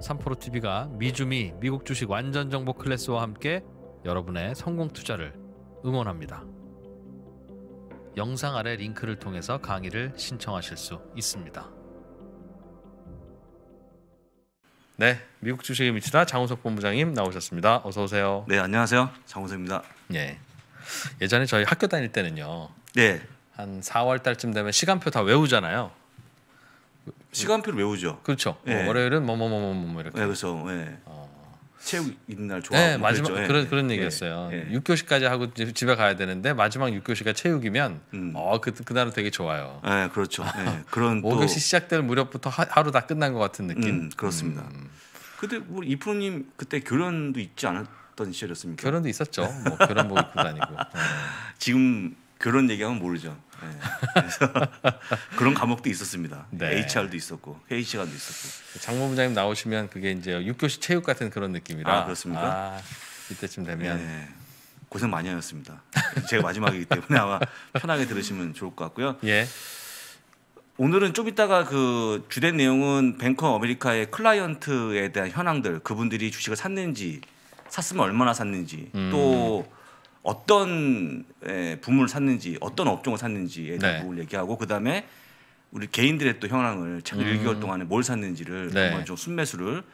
삼포로 TV가 미주미 미국 주식 완전 정보 클래스와 함께 여러분의 성공 투자를 응원합니다. 영상 아래 링크를 통해서 강의를 신청하실 수 있습니다. 네, 미국 주식의 미치다 장우석 본부장님 나오셨습니다. 어서 오세요. 네, 안녕하세요. 장우석입니다. 예. 예전에 저희 학교 다닐 때는요. 네. 한 4월 달쯤 되면 시간표 다 외우잖아요. 시간표를 외우죠. 그렇죠. 네. 뭐 예. 월요일은 뭐 뭐 뭐 뭐뭐 뭐, 뭐, 뭐, 이렇게. 네, 그래서 네. 어. 체육 있는 날 좋아하고 네, 마지막 그랬죠. 그런 그런 얘기였어요. 네. 6교시까지 하고 집에 가야 되는데 마지막 6교시가 체육이면 음. 어그 그날은 되게 좋아요. 네, 그렇죠. 그런 5교시 또... 시작될 무렵부터 하, 루다 끝난 것 같은 느낌. 음, 그렇습니다. 음. 근데 뭐 이프로님 그때 교련도 있지 않았던 시절이었습니까? 교련도 있었죠. 뭐 교련 복 입고 다니고. 지금 그런 얘기하면 모르죠. 네. 그래서 그런 과목도 있었습니다. 네. HR도 있었고 회의 시간도 있었고. 장모부장님 나오시면 그게 이제 육교시 체육 같은 그런 느낌이라. 아 그렇습니까? 아, 이때쯤 되면 네. 고생 많이 하셨습니다. 제가 마지막이기 때문에 아마 편하게 들으시면 좋을 것 같고요. 예. 오늘은 좀 이따가 그 주된 내용은 뱅커 아메리카의 클라이언트에 대한 현황들, 그분들이 주식을 샀는지, 샀으면 얼마나 샀는지, 음. 또 어떤 부문을 샀는지 어떤 업종을 샀는지에 대한 네. 부분을 얘기하고 그다음에 우리 개인들의 또 현황을 최근 음. 1개월 동안에 뭘 샀는지를 네. 한번 좀 순매수를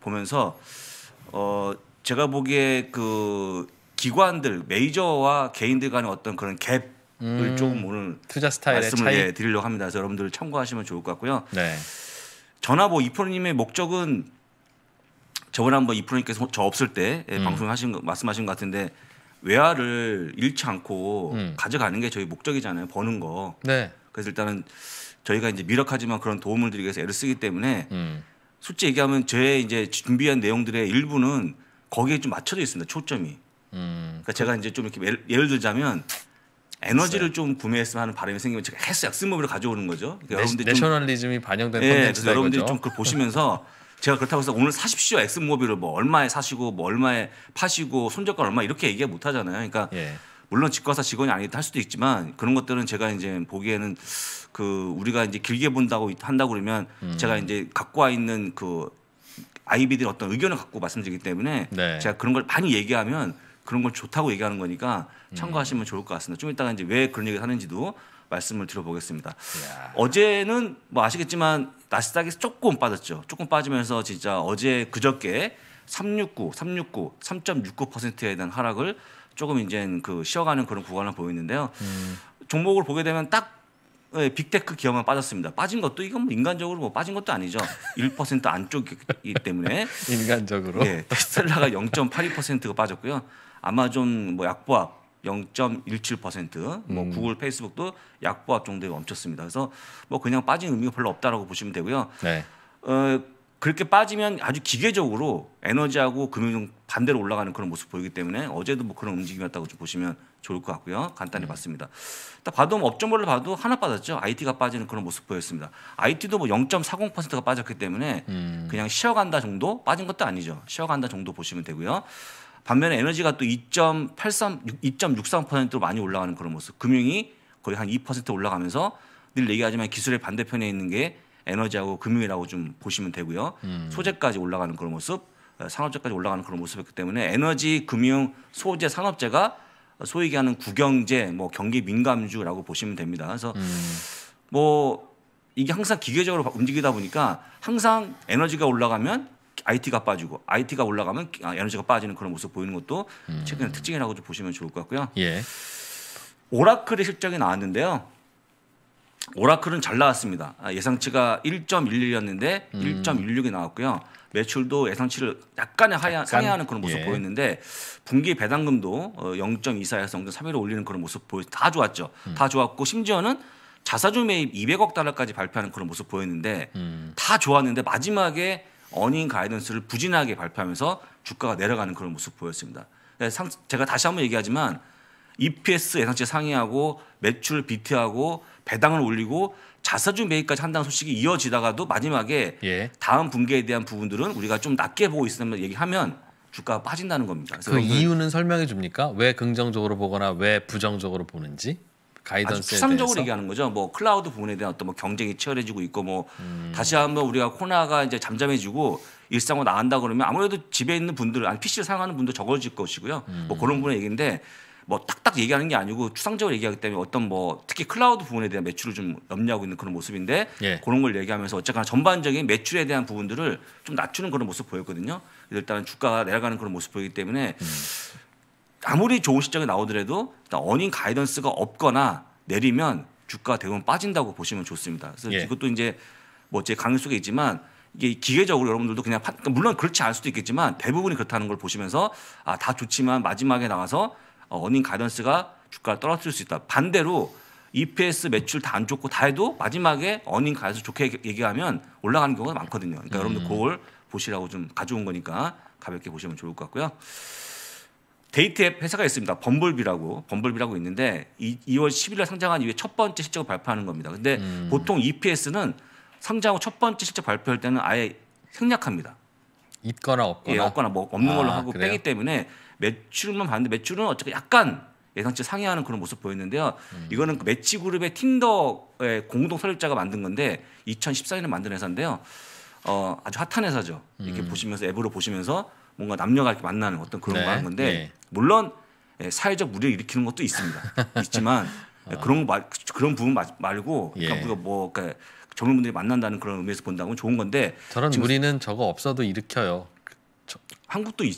보면서 어 제가 보기에 그 기관들 메이저와 개인들 간의 어떤 그런 갭을 음. 조금 오늘 투자 스타일의 말씀을 예, 드리려고 합니다. 그래서 여러분들 참고하시면 좋을 것 같고요. 네. 전화보 이프로님의 목적은 저번에 한번 이프로님께서 저 없을 때 예, 음. 방송하신 거 말씀하신 것 같은데 외화를 잃지 않고 음. 가져가는 게 저희 목적이잖아요. 버는 거. 네. 그래서 일단은 저희가 이제 미력하지만 그런 도움을 드리기 위해서 애를 쓰기 때문에 음. 솔직히 얘기하면 제 이제 준비한 내용들의 일부는 거기에 좀 맞춰져 있습니다. 초점이. 음. 그러니까 제가 이제 좀 이렇게 예를, 예를 들자면 에너지를 있어요. 좀 구매했으면 하는 바람이 생기면 제가 헬스 약스모비를 가져오는 거죠. 그러니까 내, 네, 여러분들 내셔널리즘이 반영된 예, 네, 콘텐츠다 여러분들이 좀 그걸 보시면서 제가 그렇다고 해서 오늘 사십시오 엑스모빌을 뭐 얼마에 사시고 뭐 얼마에 파시고 손절가 얼마 이렇게 얘기 못 하잖아요. 그러니까 예. 물론 직과사 직원이 아니다 할 수도 있지만 그런 것들은 제가 이제 보기에는 그 우리가 이제 길게 본다고 한다고 그러면 음. 제가 이제 갖고 와 있는 그 아이비들 어떤 의견을 갖고 말씀드리기 때문에 네. 제가 그런 걸 많이 얘기하면 그런 걸 좋다고 얘기하는 거니까 음. 참고하시면 좋을 것 같습니다. 좀 이따가 이제 왜 그런 얘기를 하는지도 말씀을 드려보겠습니다. 이야. 어제는 뭐 아시겠지만 나스닥에서 조금 빠졌죠. 조금 빠지면서 진짜 어제 그저께 369, 369, 3.69%에 대한 하락을 조금 이제 그 쉬어가는 그런 구간을 보였는데요 음. 종목을 보게 되면 딱 네, 빅테크 기업만 빠졌습니다. 빠진 것도 이건 뭐 인간적으로 뭐 빠진 것도 아니죠. 1% 안쪽이기 때문에 인간적으로 예, 네, 테슬라가 0.82%가 빠졌고요. 아마존 뭐 약보합 0.17%, 뭐 음. 구글, 페이스북도 약보 합정도에 멈췄습니다. 그래서 뭐 그냥 빠진 의미가 별로 없다라고 보시면 되고요. 네. 어, 그렇게 빠지면 아주 기계적으로 에너지하고 금융 반대로 올라가는 그런 모습 보이기 때문에 어제도 뭐 그런 움직임이었다고 좀 보시면 좋을 것 같고요. 간단히 음. 봤습니다. 딱 봐도 뭐 업종별로 봐도 하나 빠졌죠. IT가 빠지는 그런 모습 보였습니다. IT도 뭐 0.40%가 빠졌기 때문에 음. 그냥 쉬어간다 정도 빠진 것도 아니죠. 쉬어간다 정도 보시면 되고요. 반면에 에너지가 또 2.83, 2.63%로 많이 올라가는 그런 모습. 금융이 거의 한 2% 올라가면서 늘 얘기하지만 기술의 반대편에 있는 게 에너지하고 금융이라고 좀 보시면 되고요. 음. 소재까지 올라가는 그런 모습, 어, 산업재까지 올라가는 그런 모습이었기 때문에 에너지, 금융, 소재, 산업재가 소위 얘기하는 국영재, 뭐 경기 민감주라고 보시면 됩니다. 그래서 음. 뭐 이게 항상 기계적으로 움직이다 보니까 항상 에너지가 올라가면 IT가 빠지고 IT가 올라가면 아, 에너지가 빠지는 그런 모습 보이는 것도 음. 최근의 특징이라고 좀 보시면 좋을 것 같고요. 예. 오라클의 실적이 나왔는데요. 오라클은 잘 나왔습니다. 아, 예상치가 1.11이었는데 음. 1.16이 나왔고요. 매출도 예상치를 약간의 하야, 상회하는 그런 모습 예. 보였는데 분기 배당금도 0.24에서 어, 0.31로 올리는 그런 모습 보여 다 좋았죠. 음. 다 좋았고 심지어는 자사주 매입 200억 달러까지 발표하는 그런 모습 보였는데 음. 다 좋았는데 마지막에 어닝 가이던스를 부진하게 발표하면서 주가가 내려가는 그런 모습 보였습니다. 네, 제가 다시 한번 얘기하지만 EPS 예상치 상회하고 매출 비트하고 배당을 올리고 자사주 매입까지 한다는 소식이 이어지다가도 마지막에 예. 다음 분기에 대한 부분들은 우리가 좀 낮게 보고 있으면 얘기하면 주가가 빠진다는 겁니다. 그 이유는 설명해 줍니까? 왜 긍정적으로 보거나 왜 부정적으로 보는지? 가이던스 추상적으로 얘기하는 거죠. 뭐 클라우드 부분에 대한 어떤 뭐 경쟁이 치열해지고 있고 뭐 음. 다시 한번 우리가 코로나가 이제 잠잠해지고 일상으로 나간다 그러면 아무래도 집에 있는 분들 아니 PC를 사용하는 분도 적어질 것이고요. 음. 뭐 그런 부분의 얘기인데 뭐 딱딱 얘기하는 게 아니고 추상적으로 얘기하기 때문에 어떤 뭐 특히 클라우드 부분에 대한 매출을 좀 염려하고 있는 그런 모습인데 예. 그런 걸 얘기하면서 어쨌거나 전반적인 매출에 대한 부분들을 좀 낮추는 그런 모습 보였거든요. 일단은 주가가 내려가는 그런 모습 보이기 때문에 음. 아무리 좋은 실적이 나오더라도 어닝 가이던스가 없거나 내리면 주가 대부분 빠진다고 보시면 좋습니다. 그래서 예. 이것도 이제 뭐 제 강의 속에 있지만 이게 기계적으로 여러분들도 그냥 파, 그러니까 물론 그렇지 않을 수도 있겠지만 대부분이 그렇다는 걸 보시면서 아 다 좋지만 마지막에 나와서 어, 어닝 가이던스가 주가를 떨어뜨릴 수 있다. 반대로 EPS 매출 다 안 좋고 다 해도 마지막에 어닝 가이던스 좋게 얘기하면 올라가는 경우가 많거든요. 그러니까 음. 여러분들 그걸 보시라고 좀 가져온 거니까 가볍게 보시면 좋을 것 같고요. 데이트 앱 회사가 있습니다. 범블비라고 범블비라고 있는데 이, 2월 10일에 상장한 이후에 첫 번째 실적을 발표하는 겁니다. 근데 음. 보통 EPS는 상장 후 첫 번째 실적 발표할 때는 아예 생략합니다. 있거나 없거나 예, 없거나 뭐 없는 걸로 아, 하고 빼기 때문에 매출만 봤는데 매출은 어쨌든 약간 예상치 상회하는 그런 모습 보였는데요. 음. 이거는 그 매치 그룹의 틴더의 공동 설립자가 만든 건데 2014년에 만든 회사인데요. 어, 아주 핫한 회사죠. 이렇게 음. 보시면서 앱으로 보시면서 뭔가 남녀가 이렇게 만나는 어떤 그런 네. 거 하는 건데 예. 물론 예, 사회적 무리를 일으키는 것도 있습니다. 있지만 어. 그런 거 마, 그런 부분 마, 말고 그러니까 예. 뭐 그러니까 젊은 분들이 만난다는 그런 의미에서 본다면 좋은 건데 저런 무리는 저거 없어도 일으켜요. 저, 한국도 이,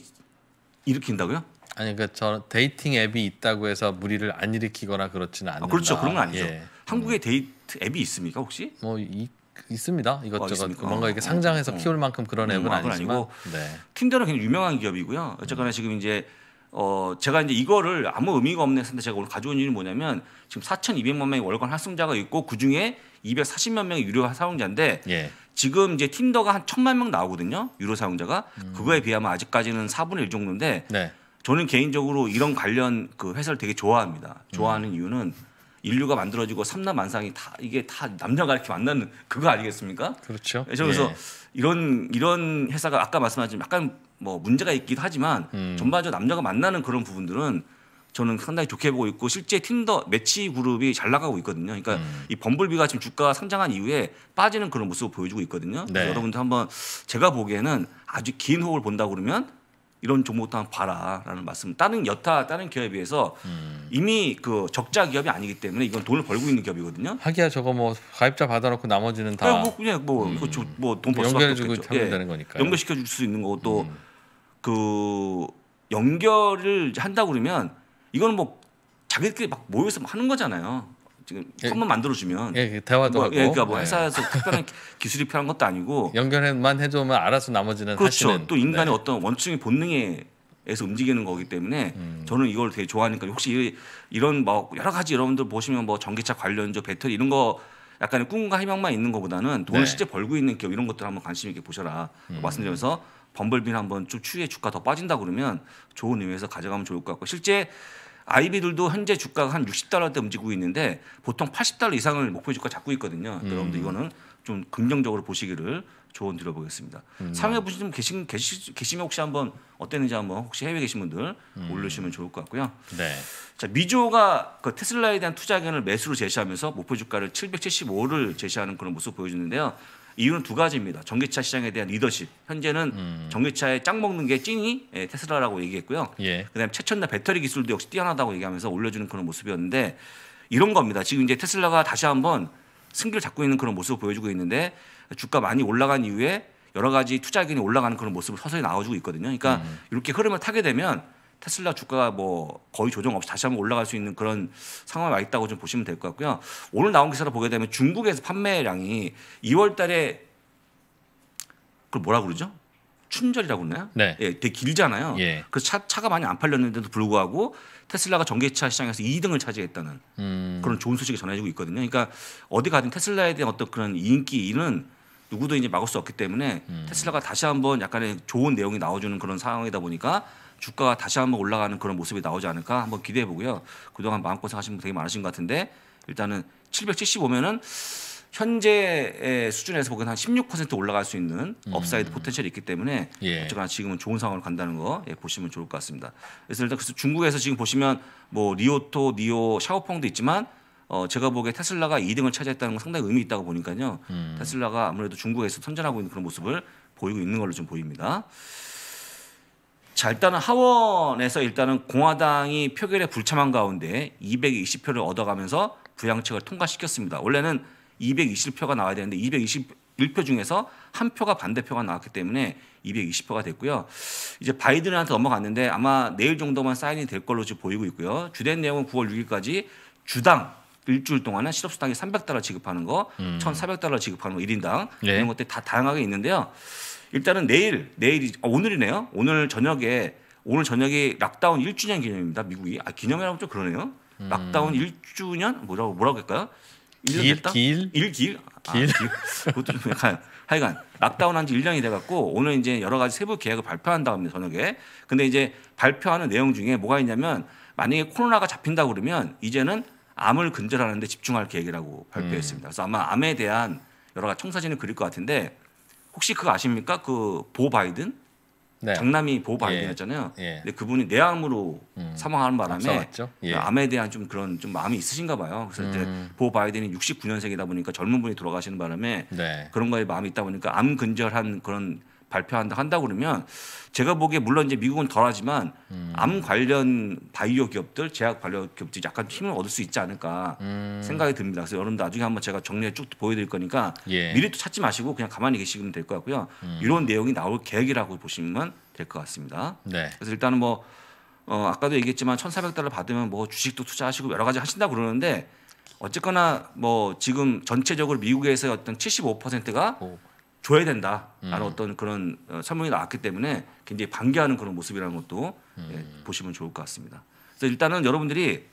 일으킨다고요? 아니 그러니까 저 데이팅 앱이 있다고 해서 무리를 안 일으키거나 그렇지는 않는다. 아, 그렇죠. 그런 건 아니죠. 예. 한국에 데이트 앱이 있습니까 혹시? 뭐 있습니다. 이것저것 어, 뭔가 이렇게 어, 상장해서 어, 키울 만큼 그런 음, 앱은 아, 아니지만 아니고 네. 킨더는 굉장히 유명한 기업이고요. 어쨌거나 음. 지금 이제 어 제가 이제 이거를 아무 의미가 없는 했는데 제가 오늘 가져온 이유는 뭐냐면 지금 4,200만 명의 월간 활성자가 있고 그 중에 240만 명의 유료 사용자인데 예. 지금 이제 틴더가 한1 0 0 0만명 나오거든요. 유료 사용자가 음. 그거에 비하면 아직까지는 4분의 1 정도인데 네. 저는 개인적으로 이런 관련 그 회사를 되게 좋아합니다. 좋아하는 음. 이유는 인류가 만들어지고 삼남 만상이 다 이게 다 남녀가 이렇게 만나는 그거 아니겠습니까? 그렇죠. 예, 그래서 예. 이런 이런 회사가 아까 말씀하신 약간 뭐 문제가 있기도 하지만 음. 전반적으로 남녀가 만나는 그런 부분들은 저는 상당히 좋게 보고 있고 실제 틴더 매치 그룹이 잘 나가고 있거든요. 그러니까 음. 이 범블비가 지금 주가 상장한 이후에 빠지는 그런 모습을 보여주고 있거든요. 네. 여러분들 한번 제가 보기에는 아주 긴 호흡을 본다 그러면 이런 종목도 한번 봐라라는 말씀. 다른 여타 다른 기업에 비해서 음. 이미 그 적자 기업이 아니기 때문에 이건 돈을 벌고 있는 기업이거든요. 하기야 저거 뭐 가입자 받아놓고 나머지는 다. 네, 뭐 그냥 뭐 음. 뭐돈 벌 수밖에 없겠죠. 예, 되는 거니까. 연결시켜 줄수 있는 거고 또그 음. 연결을 한다 그러면 이거는 뭐 자기들끼리 막 모여서 하는 거잖아요. 지금 한번 예. 만들어주면 예, 예, 대화도 뭐, 예, 하고 그러니까 뭐 회사에서 예. 특별한 기술이 필요한 것도 아니고 연결만 해주면 알아서 나머지는 그렇죠. 하시는. 또 인간의 네. 어떤 원충의 본능에 에서 움직이는 거기 때문에 음. 저는 이걸 되게 좋아하니까 혹시 이런 뭐 여러 가지 여러분들 보시면 뭐 전기차 관련주 배터리 이런 거 약간의 꿈과 희망만 있는 것보다는 돈을 네. 실제 벌고 있는 기업 이런 것들 한번 관심 있게 보셔라 음. 말씀드리면서 범벌빈 한번 좀추후에 주가 더 빠진다 그러면 좋은 의미에서 가져가면 좋을 것 같고 실제 아이비들도 현재 주가가 한 60달러대 움직이고 있는데 보통 80달러 이상을 목표 주가 잡고 있거든요. 음. 여러분들 이거는 좀 긍정적으로 보시기를 조언 드려보겠습니다. 음. 상해 보시면 계신 계시, 계시면 혹시 한번 어땠는지 한번 혹시 해외 계신 분들 음. 올려주시면 좋을 것 같고요. 네. 자 미조가 그 테슬라에 대한 투자 의견을 매수로 제시하면서 목표 주가를 775를 제시하는 그런 모습 보여주는데요. 이유는 두 가지입니다. 전기차 시장에 대한 리더십. 현재는 음. 전기차에 짝 먹는 게 찐이 예, 테슬라라고 얘기했고요. 예. 그다음에 최첨단 배터리 기술도 역시 뛰어나다고 얘기하면서 올려주는 그런 모습이었는데 이런 겁니다. 지금 이제 테슬라가 다시 한번 승기를 잡고 있는 그런 모습을 보여주고 있는데 주가 많이 올라간 이후에 여러 가지 투자 의견이 올라가는 그런 모습을 서서히 나와주고 있거든요. 그러니까 음. 이렇게 흐름을 타게 되면 테슬라 주가가 뭐 거의 조정 없이 다시 한번 올라갈 수 있는 그런 상황이 와 있다고 좀 보시면 될 것 같고요. 오늘 나온 기사를 보게 되면 중국에서 판매량이 2월 달에 그걸 뭐라 그러죠? 춘절이라고 그러나요? 네. 예, 되게 길잖아요. 예. 그 차, 차가 많이 안 팔렸는데도 불구하고 테슬라가 전기차 시장에서 2등을 차지했다는 음. 그런 좋은 소식이 전해지고 있거든요. 그러니까 어디 가든 테슬라에 대한 어떤 그런 인기는 누구도 이제 막을 수 없기 때문에 음. 테슬라가 다시 한번 약간의 좋은 내용이 나와주는 그런 상황이다 보니까 주가가 다시 한번 올라가는 그런 모습이 나오지 않을까 한번 기대해 보고요. 그동안 마음고생하신 분 되게 많으신 것 같은데 일단은 775면은 현재의 수준에서 보기엔 한16% 올라갈 수 있는 음. 업사이드 음. 포텐셜이 있기 때문에 예. 어쨌거나 지금은 좋은 상황으로 간다는 거 예, 보시면 좋을 것 같습니다. 그래서 일단 그래서 중국에서 지금 보시면 뭐 리오토, 니오, 샤오펑도 있지만 어 제가 보기에 테슬라가 2등을 차지했다는 건 상당히 의미 있다고 보니까요. 음. 테슬라가 아무래도 중국에서 선전하고 있는 그런 모습을 보이고 있는 걸로 좀 보입니다. 자, 일단은 하원에서 일단은 공화당이 표결에 불참한 가운데 220표를 얻어가면서 부양책을 통과시켰습니다. 원래는 220표가 나와야 되는데 221표 중에서 한 표가 반대표가 나왔기 때문에 220표가 됐고요. 이제 바이든한테 넘어갔는데 아마 내일 정도만 사인이 될 걸로 지금 보이고 있고요. 주된 내용은 9월 6일까지 주당 일주일 동안은 실업수당이 300달러 지급하는 거, 음. 1,400달러 지급하는 거 1인당 네. 예. 이런 것들이 다 다양하게 있는데요. 일단은 내일, 내일이 아, 오늘이네요. 오늘 저녁에 오늘 저녁에 락다운 1주년 기념입니다. 미국이. 아, 기념이라고 좀 그러네요. 음. 락다운 1주년 뭐라고 뭐라고 할까요? 1년 길, 됐다? 길? 일, 길? 아, 길? 그것도 좀 약간 하여간 락다운 한지 1년이 돼갖고 오늘 이제 여러 가지 세부 계획을 발표한 다음에 저녁에 근데 이제 발표하는 내용 중에 뭐가 있냐면 만약에 코로나가 잡힌다 그러면 이제는 암을 근절하는데 집중할 계획이라고 발표했습니다. 음. 그래서 아마 암에 대한 여러 가지 청사진을 그릴 것 같은데 혹시 그거 아십니까? 그 보 바이든? 네. 장남이 보 예. 바이든이었잖아요. 예. 예. 근데 그분이 내암으로 음. 사망하는 바람에 예. 그 암에 대한 좀 그런 좀 마음이 있으신가 봐요. 그래서 음. 이제 보 바이든이 69년생이다 보니까 젊은 분이 돌아가시는 바람에 네. 그런 거에 마음이 있다 보니까 암 근절한 그런 발표한다 한다 그러면 제가 보기에 물론 이제 미국은 덜하지만 음. 암 관련 바이오 기업들, 제약 관련 기업들 약간 힘을 얻을 수 있지 않을까 음. 생각이 듭니다. 그래서 여러분 나중에 한번 제가 정리해 쭉 보여드릴 거니까 예. 미리 또 찾지 마시고 그냥 가만히 계시면 될 것 같고요. 음. 이런 내용이 나올 계획이라고 보시면 될 것 같습니다. 네. 그래서 일단은 뭐 어, 아까도 얘기했지만 천사백 달러 받으면 뭐 주식도 투자하시고 여러 가지 하신다 그러는데 어쨌거나 뭐 지금 전체적으로 미국에서 어떤 75%가 오. 줘야 된다라는 음. 어떤 그런 어, 설명이 나왔기 때문에 굉장히 반기하는 그런 모습이라는 것도 음. 예, 보시면 좋을 것 같습니다. 그래서 일단은 여러분들이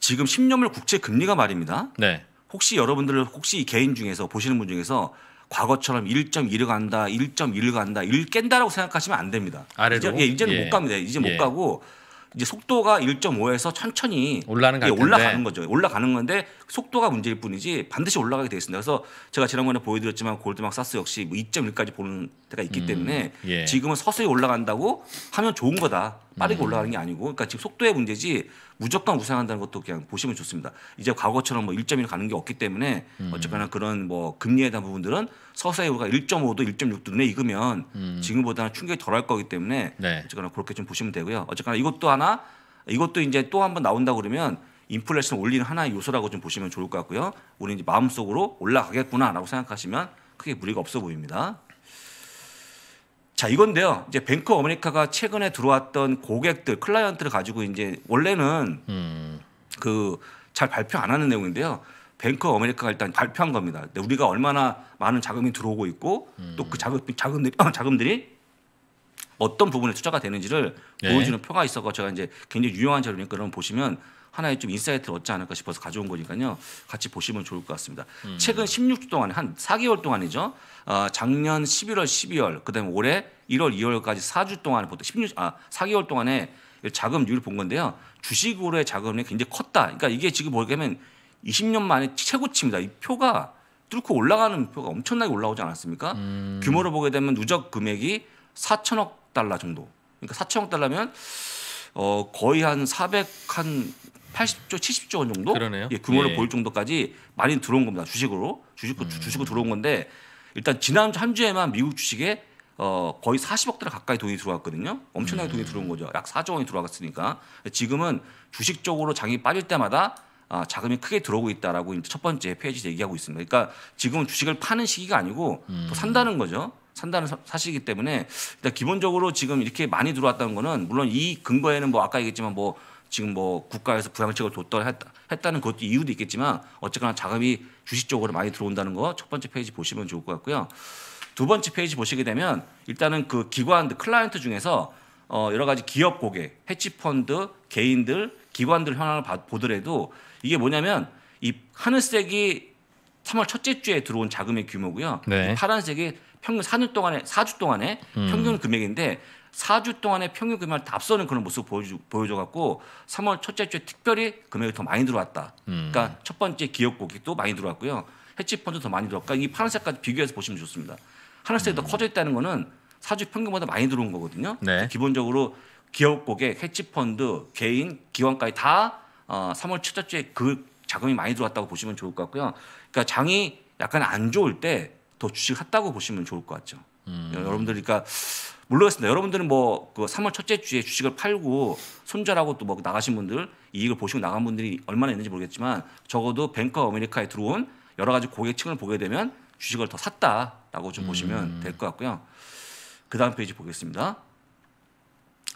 지금 10년물 국채 금리가 말입니다. 네. 혹시 여러분들 혹시 개인 중에서 보시는 분 중에서 과거처럼 1.1을 간다, 1.1을 간다, 1 깬다라고 생각하시면 안 됩니다. 아래로? 이제, 예, 이제는 예. 못 갑니다. 이제 예. 못 가고 이제 속도가 1.5에서 천천히 올라가는, 예, 올라가는 거죠. 올라가는 건데 속도가 문제일 뿐이지 반드시 올라가게 돼 있습니다. 그래서 제가 지난번에 보여드렸지만 골드만사스 역시 뭐 2.1까지 보는 데가 있기 음, 때문에 예. 지금은 서서히 올라간다고 하면 좋은 거다. 빠르게 음. 올라가는 게 아니고 그러니까 지금 속도의 문제지 무조건 우상한다는 것도 그냥 보시면 좋습니다. 이제 과거처럼 뭐1 1 가는 게 없기 때문에 음. 어쨌거나 그런 뭐 금리에 대한 부분들은 서서히 우리가 1.5도 1.6도 눈에 익으면 음. 지금보다는 충격이 덜할 거기 때문에 네. 어쨌거나 그렇게 좀 보시면 되고요. 어쨌거나 이것도 하나 이것도 이제 또 한번 나온다 그러면 인플레이션 올리는 하나의 요소라고 좀 보시면 좋을 것 같고요. 우리 이제 마음속으로 올라가겠구나라고 생각하시면 크게 무리가 없어 보입니다. 자, 이건데요. 이제 뱅크 어메리카가 최근에 들어왔던 고객들, 클라이언트를 가지고 이제 원래는 음. 그잘 발표 안 하는 내용인데요. 뱅크 어메리카가 일단 발표한 겁니다. 근데 우리가 얼마나 많은 자금이 들어오고 있고 그 음. 또그 자금, 자금들이, 자금들이 어떤 부분에 투자가 되는지를 네. 보여주는 표가 있어서 제가 이제 굉장히 유용한 자료니까 그럼 보시면 하나의 좀 인사이트를 얻지 않을까 싶어서 가져온 거니까요. 같이 보시면 좋을 것 같습니다. 음. 최근 16주 동안에 한 4개월 동안이죠. 어, 작년 11월, 12월, 그다음에 올해 1월, 2월까지 4주 동안 보통 16, 아 4개월 동안에 자금률 본 건데요. 주식으로의 자금이 굉장히 컸다. 그러니까 이게 지금 보면 게되 20년 만에 최고치입니다. 이 표가 뚫고 올라가는 표가 엄청나게 올라오지 않았습니까? 음. 규모로 보게 되면 누적 금액이 4천억 달러 정도. 그러니까 4천억 달러면 어 거의 한400한 80조, 70조 원 정도 그러네요. 예, 규모를 예. 보일 정도까지 많이 들어온 겁니다. 주식으로 주식 음. 주식으로 들어온 건데 일단 지난 한 주에만 미국 주식에 어, 거의 40억 달러 가까이 돈이 들어왔거든요. 엄청나게 음. 돈이 들어온 거죠. 약 4조 원이 들어갔으니까 지금은 주식 적으로 장이 빠질 때마다 아, 자금이 크게 들어오고 있다라고 첫 번째 페이지 얘기하고 있습니다. 그러니까 지금은 주식을 파는 시기가 아니고 음. 또 산다는 거죠. 산다는 사실이기 때문에 일단 기본적으로 지금 이렇게 많이 들어왔다는 거는 물론 이 근거에는 뭐 아까 얘기했지만 뭐 지금 뭐 국가에서 부양책을 뒀다 했다, 했다는 것도 그 이유도 있겠지만 어쨌거나 자금이 주식 쪽으로 많이 들어온다는 거 첫 번째 페이지 보시면 좋을 것 같고요. 두 번째 페이지 보시게 되면 일단은 그 기관 그 클라이언트 중에서 어 여러 가지 기업 고객, 헤치펀드 개인들, 기관들 현황을 보더라도 이게 뭐냐면 이 하늘색이 3월 첫째 주에 들어온 자금의 규모고요. 네. 파란색이 평균 4년 동안에 4주 동안에 음. 평균 금액인데 4주 동안의 평균 금액을 다 앞서는 그런 모습 보여주, 보여줘갖고 3월 첫째 주에 특별히 금액이 더 많이 들어왔다. 그러니까 음. 그러니까 첫 번째 기업 고객도 많이 들어왔고요. 해치펀드 더 많이 들어왔고 그러니까 이 파란색까지 비교해서 보시면 좋습니다. 하늘색이 음. 더 커져 있다는 거는 4주 평균보다 많이 들어온 거거든요. 네. 기본적으로 기업 고객, 해치펀드, 개인, 기관까지 다 어, 3월 첫째 주에 그 자금이 많이 들어왔다고 보시면 좋을 것 같고요. 그러니까 장이 약간 안 좋을 때 더 주식 을 샀다고 보시면 좋을 것 같죠. 음. 여러분들 그러니까 물론겠습니다 여러분들은 뭐 그 3월 첫째 주에 주식을 팔고 손절하고 또 뭐 나가신 분들 이익을 보시고 나간 분들이 얼마나 있는지 모르겠지만 적어도 뱅커 아메리카에 들어온 여러 가지 고객층을 보게 되면 주식을 더 샀다라고 좀 음. 보시면 될 것 같고요. 그 다음 페이지 보겠습니다.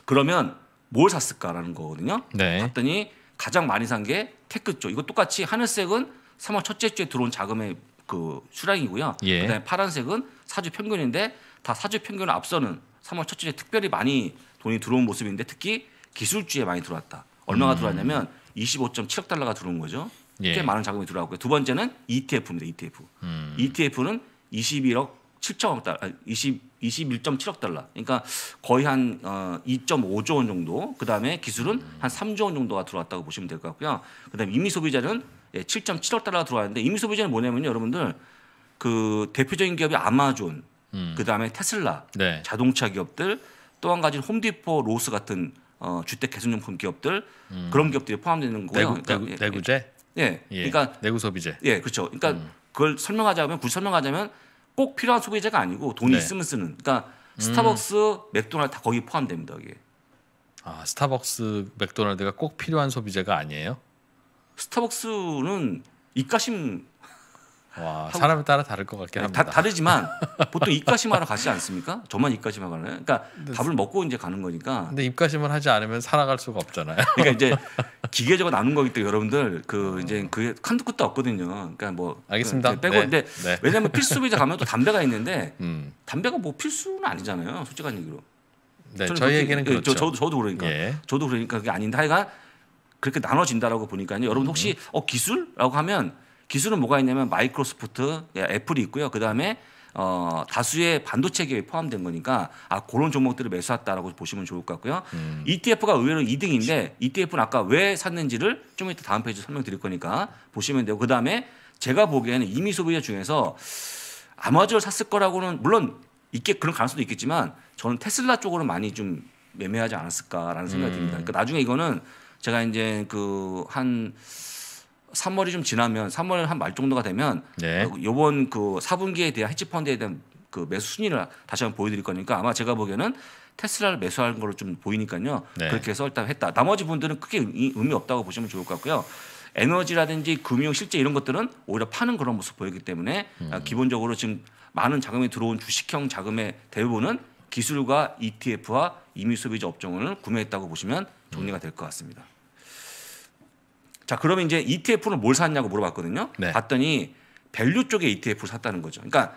그러면 뭘 샀을까라는 거거든요. 네. 봤더니 가장 많이 산 게 테크 쪽. 이거 똑같이 하늘색은 3월 첫째 주에 들어온 자금의 그 수량이고요. 예. 그다음에 파란색은 사주 평균인데 다 사주 평균을 앞서는 3월 첫 주에 특별히 많이 돈이 들어온 모습인데 특히 기술주에 많이 들어왔다. 얼마가 음. 들어왔냐면 25.7억 달러가 들어온 거죠. 예. 꽤 예. 많은 자금이 들어왔고요. 두 번째는 ETF입니다. ETF. 음. ETF는 21억 7천억 달러, 20 21.7억 달러. 그러니까 거의 한 어, 2.5조 원 정도. 그다음에 기술은 음. 한 3조 원 정도가 들어왔다고 보시면 될 것 같고요. 그다음에 이미 소비자는 예, 7.7억 달러가 들어왔는데 이미 소비자는 뭐냐면요, 여러분들 그 대표적인 기업이 아마존, 음. 그다음에 테슬라 네. 자동차 기업들 또 한가지 홈디포 로스 같은 어, 주택 개선용품 기업들 음. 그런 기업들이 포함되는 거고요. 내구, 그러 내구, 제 예, 예. 그러니까 내구 소비재. 예, 그렇죠. 그러니까 음. 그걸 설명하자면 굳이 설명하자면 꼭 필요한 소비재가 아니고 돈이 네. 있으면 쓰는. 그러니까 스타벅스, 음. 맥도날드 다 거기 포함됩니다. 이게. 아, 스타벅스, 맥도날드가 꼭 필요한 소비재가 아니에요? 스타벅스는 입가심 와, 하고, 사람에 따라 다를 것 같긴 네, 합니다. 다, 다르지만 보통 입가심하러 가지 않습니까? 저만 입가심하러 가나요? 그러니까 근데, 밥을 먹고 이제 가는 거니까. 근데 입가심을 하지 않으면 살아갈 수가 없잖아요. 그러니까 이제 기계적으로 나눈 거기 때문에 여러분들 그 아. 이제 그 칸도 끝도 없거든요. 그러니까 뭐 알겠습니다. 네, 빼고 네. 근데 네. 왜냐면 필수 비자 가면 또 담배가 있는데 음. 담배가 뭐 필수는 아니잖아요. 솔직한 얘기로. 네, 저희에게는 예, 그렇죠. 저, 저도, 저도 그러니까. 예. 저도 그러니까 그게 아닌데 하여간 그렇게 나눠진다라고 보니까요. 여러분 음. 혹시 어 기술라고 하면 기술은 뭐가 있냐면 마이크로소프트, 예, 애플이 있고요. 그 다음에 어, 다수의 반도체 기업이 포함된 거니까 아 그런 종목들을 매수했다라고 보시면 좋을 것 같고요. 음. ETF가 의외로 2등인데 ETF는 아까 왜 샀는지를 좀 이따 다음 페이지 설명드릴 거니까 보시면 되고 그 다음에 제가 보기에는 이미 소비자 중에서 아마존을 샀을 거라고는 물론 있게 그런 가능성도 있겠지만 저는 테슬라 쪽으로 많이 좀 매매하지 않았을까라는 생각이 음. 듭니다. 그러니까 나중에 이거는 제가 이제 그한 3월이 좀 지나면 3월 한 말 정도가 되면 요 네. 이번 그 4분기에 그 대한 헤지 펀드에 대한 그 매수 순위를 다시 한번 보여드릴 거니까 아마 제가 보기에는 테슬라를 매수하는 걸로 좀 보이니까요. 네. 그렇게 해서 일단 했다. 나머지 분들은 크게 의미 없다고 보시면 좋을 것 같고요. 에너지라든지 금융 실제 이런 것들은 오히려 파는 그런 모습 보이기 때문에 음. 아, 기본적으로 지금 많은 자금이 들어온 주식형 자금의 대부분은 기술과 ETF와 이미 소비자 업종을 구매했다고 보시면 정리가 될 것 같습니다. 자, 그러면 이제 ETF는 뭘 샀냐고 물어봤거든요. 네. 봤더니 밸류 쪽에 ETF를 샀다는 거죠. 그러니까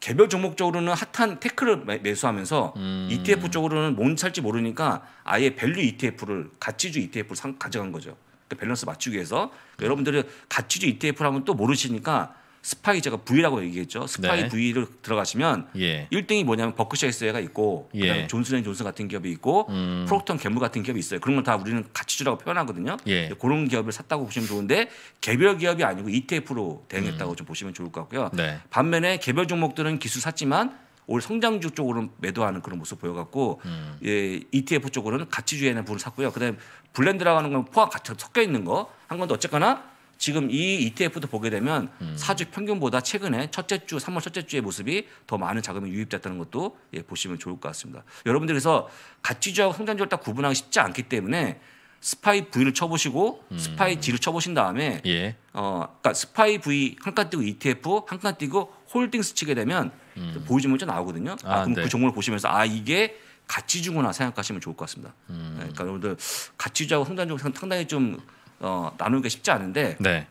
개별 종목적으로는 핫한 테크를 매수하면서 음. ETF 쪽으로는 뭔 살지 모르니까 아예 밸류 ETF를 가치주 ETF를 상, 가져간 거죠. 그 밸런스 맞추기 위해서 음. 여러분들이 가치주 ETF를 하면 또 모르시니까 스파이 제가 V라고 얘기했죠. 스파이 네. V를 들어가시면 예. 1등이 뭐냐면 버크셔 에스가 있고 예. 그다음에 존슨앤존슨 같은 기업이 있고 음. 프록턴 갬블 같은 기업이 있어요. 그런 걸 다 우리는 가치주라고 표현하거든요. 예. 그런 기업을 샀다고 보시면 좋은데 개별 기업이 아니고 ETF로 대응했다고 음. 좀 보시면 좋을 것 같고요. 네. 반면에 개별 종목들은 기술 샀지만 올 성장주 쪽으로 매도하는 그런 모습 보여갖고 음. 예, ETF 쪽으로는 가치주에 있는 부분을 샀고요. 그다음에 블렌드라고 하는 건 포함 같이 섞여 있는 거 한 건데 어쨌거나 지금 이 ETF도 보게 되면 음. 사주 평균보다 최근에 첫째 주, 3월 첫째 주의 모습이 더 많은 자금이 유입됐다는 것도 예, 보시면 좋을 것 같습니다. 여러분들그래서 가치주하고 성장주를 딱 구분하기 쉽지 않기 때문에 스파이 V를 쳐보시고 음. 스파이 G를 쳐보신 다음에 예. 어, 그러니까 스파이 V 한칸 띄고 ETF 한칸 띄고 홀딩스 치게 되면 음. 보이지 문자 나오거든요. 아, 아, 그럼 네. 그 종목을 보시면서 아 이게 가치주구나 생각하시면 좋을 것 같습니다. 음. 네, 그러니까 여러분들 가치주하고 성장주 상당히 좀 어, 나누기가 쉽지 않은데 네.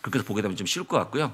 그렇게 해서 보게 되면 좀 쉬울 것 같고요.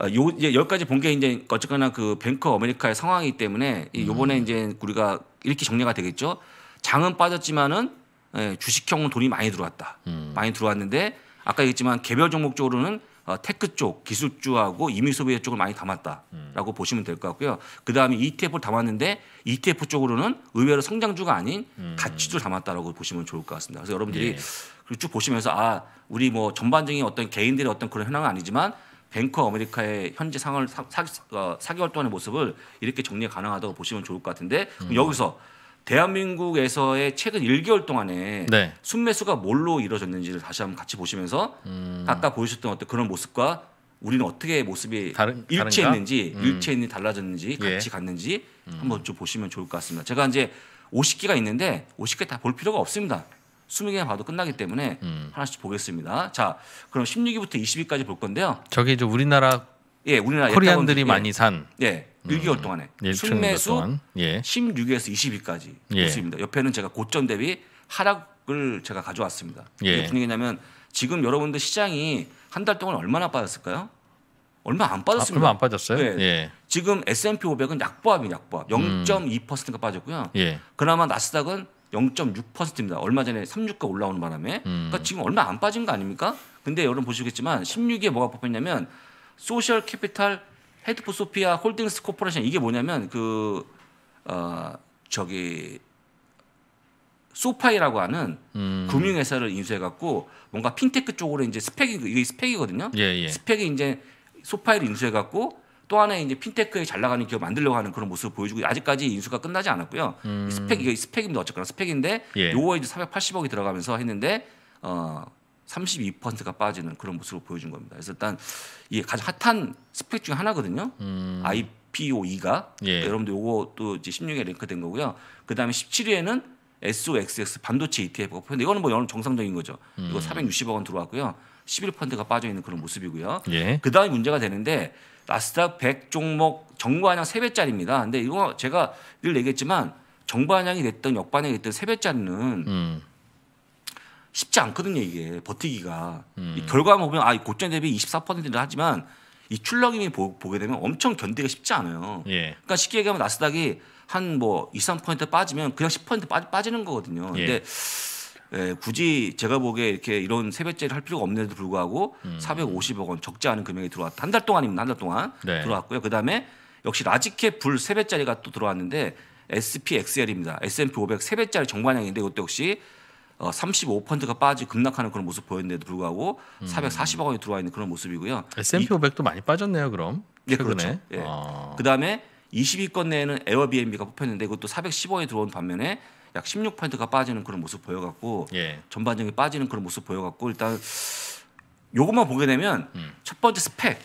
어, 요 이제 열 가지 본 게 이제 어쨌거나 그뱅커 아메리카의 상황이기 때문에 음. 요번에 음. 이제 우리가 이렇게 정리가 되겠죠. 장은 빠졌지만은 예, 주식형은 돈이 많이 들어왔다. 음. 많이 들어왔는데 아까 얘기했지만 개별 종목적으로는 어, 테크 쪽 기술주하고 이민소비자 쪽을 많이 담았다라고 음. 보시면 될 것 같고요. 그 다음에 ETF를 담았는데 ETF 쪽으로는 의외로 성장주가 아닌 음. 가치주 를 담았다라고 보시면 좋을 것 같습니다. 그래서 여러분들이 예. 쭉 보시면서 아 우리 뭐 전반적인 어떤 개인들의 어떤 그런 현황은 아니지만 뱅크 아메리카의 현재 상황을 사, 사, 어, 4개월 동안의 모습을 이렇게 정리 가능하다고 보시면 좋을 것 같은데 음. 여기서 대한민국에서의 최근 1개월 동안에 네. 순매수가 뭘로 이루어졌는지를 다시 한번 같이 보시면서 음. 아까 보셨던 어떤 그런 모습과 우리는 어떻게 모습이 다른, 일치했는지 음. 일치했는지 달라졌는지 예. 같이 갔는지 음. 한번 좀 보시면 좋을 것 같습니다. 제가 이제 50개가 있는데 50개 다 볼 필요가 없습니다. 20개 봐도 끝나기 때문에 음. 하나씩 보겠습니다. 자, 그럼 16위부터 20위까지 볼 건데요. 저기 저 우리나라 예, 우리나라 코리안들이 많이 예. 산 예. 1개월 음. 동안에 순매수 예. 16에서 20위까지 예. 매수입니다. 옆에는 제가 고점 대비 하락을 제가 가져왔습니다. 예. 무슨 얘기냐면 지금 여러분들 시장이 한 달 동안 얼마나 빠졌을까요? 얼마 안 아, 빠졌습니다. 아, 얼마 안 빠졌어요? 네. 예. 지금 S&P 500은 약보합이 약보합. 0.2%가 음. 빠졌고요. 예. 그나마 나스닥은 0.6%입니다. 얼마 전에 36가 올라오는 바람에. 음. 그러니까 지금 얼마 안 빠진 거 아닙니까? 근데 여러분 보시겠지만 16위에 뭐가 뽑혔냐면 소셜 캐피탈 헤드포 소피아 홀딩스 코퍼레이션 이게 뭐냐면 그 어, 저기 소파이라고 하는 음. 금융회사를 인수해갖고 뭔가 핀테크 쪽으로 이제 스펙이 이게 스펙이거든요. 예, 예. 스펙이 이제 소파이를 인수해갖고 또 하나의 이제 핀테크에 잘 나가는 기업 만들려고 하는 그런 모습을 보여주고 아직까지 인수가 끝나지 않았고요. 음. 스펙이 스펙입니다. 어쨌거나 스펙인데 예. 요거에 이제 480억이 들어가면서 했는데 어 32%가 빠지는 그런 모습을 보여준 겁니다. 그래서 일단 이게 가장 핫한 스펙 중 하나거든요. 음. IPO2가 예. 네, 여러분들 요거 또 이제 16위에 랭크된 거고요. 그다음에 17위에는 SOXX 반도체 ETF가 포함 이거는 뭐 여러분 정상적인 거죠. 음. 이거 460억 원 들어왔고요. 11%가 빠져 있는 그런 모습이고요. 예. 그다음에 문제가 되는데 나스닥 100 종목 정관량 3배짜리입니다. 근데 이거 제가 늘 얘기했지만 정반향이 됐던 역반향이 됐던 세배짜리는 음. 쉽지 않거든요 이게 버티기가 음. 결과만 보면 아 고점 대비 24%를 하지만 이 출렁임이 보, 게 되면 엄청 견디기가 쉽지 않아요. 예. 그러니까 쉽게 얘기하면 나스닥이 한 뭐 2, 3% 빠지면 그냥 10% 빠, 빠지는 거거든요. 예. 근데 예, 굳이 제가 보기에 이렇게 이런 세뱃죄를 할 필요가 없는데도 불구하고 음. 450억 원 적지 않은 금액이 들어왔다. 한 달 동안입니다. 한 달 동안 네. 들어왔고요. 그다음에 역시 라지캡 불세뱃자리가또 들어왔는데 SPXL입니다. S&P 500세뱃자리정관형인데 이것도 역시 어, 35%가 빠지 급락하는 그런 모습 보였는데도 불구하고 음. 440억 원이 들어와 있는 그런 모습이고요. S&P 500도 많이 빠졌네요, 그럼. 예, 그렇죠. 예. 아. 그다음에 20위권 내에는 에어비앤비가 뽑혔는데 그것도 4 1 0억 원이 들어온 반면에 약 16%가 빠지는 그런 모습 보여갖고 예. 전반적인 빠지는 그런 모습 보여갖고 일단 요것만 보게 되면 음. 첫 번째 스펙,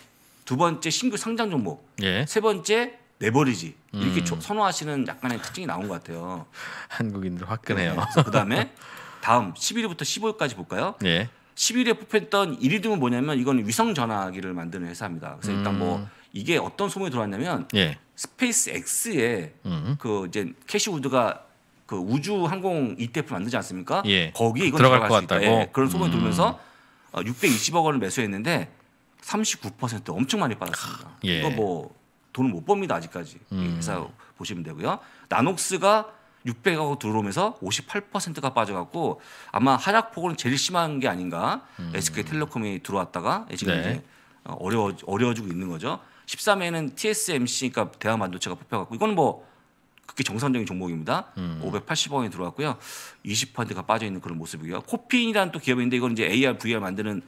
두 번째 신규 상장 종목, 예. 세 번째 내버리지 이렇게 음. 선호하시는 약간의 특징이 나온 것 같아요. 한국인들 화끈해요. 네. 그다음에 다음 11위부터 15위까지 볼까요? 예. 11위에 뽑혔던 1위 등은 뭐냐면 이건 위성 전화기를 만드는 회사입니다. 그래서 일단 뭐 음. 이게 어떤 소문이 들어왔냐면 예. 스페이스 X에 음. 그 이제 캐시우드가 그 우주 항공 ETF 만들지 않습니까? 예. 거기에 이건 들어갈, 들어갈 것 같다. 예. 어. 그런 소문이 음. 돌면서 620억 어, 원을 매수했는데 39% 엄청 많이 빠졌습니다. 아, 예. 이거 뭐 돈을 못봅니다 아직까지 음. 회사 보시면 되고요. 나녹스가 6 0 0하 들어오면서 58%가 빠져갖고 아마 하락폭은 제일 심한 게 아닌가 음. SK텔레콤이 들어왔다가 지금 네. 이제 어, 어려워 어려워지고 있는 거죠. 13회는 TSMC 그러니까 대한반도체가 뽑혀갖고 이건 뭐 그게 정상적인 종목입니다. 음. 5 8 0억이 들어왔고요. 20%가 빠져 있는 그런 모습이고요. 코핀이라는 또 기업인데 이건 이제 AR, VR 만드는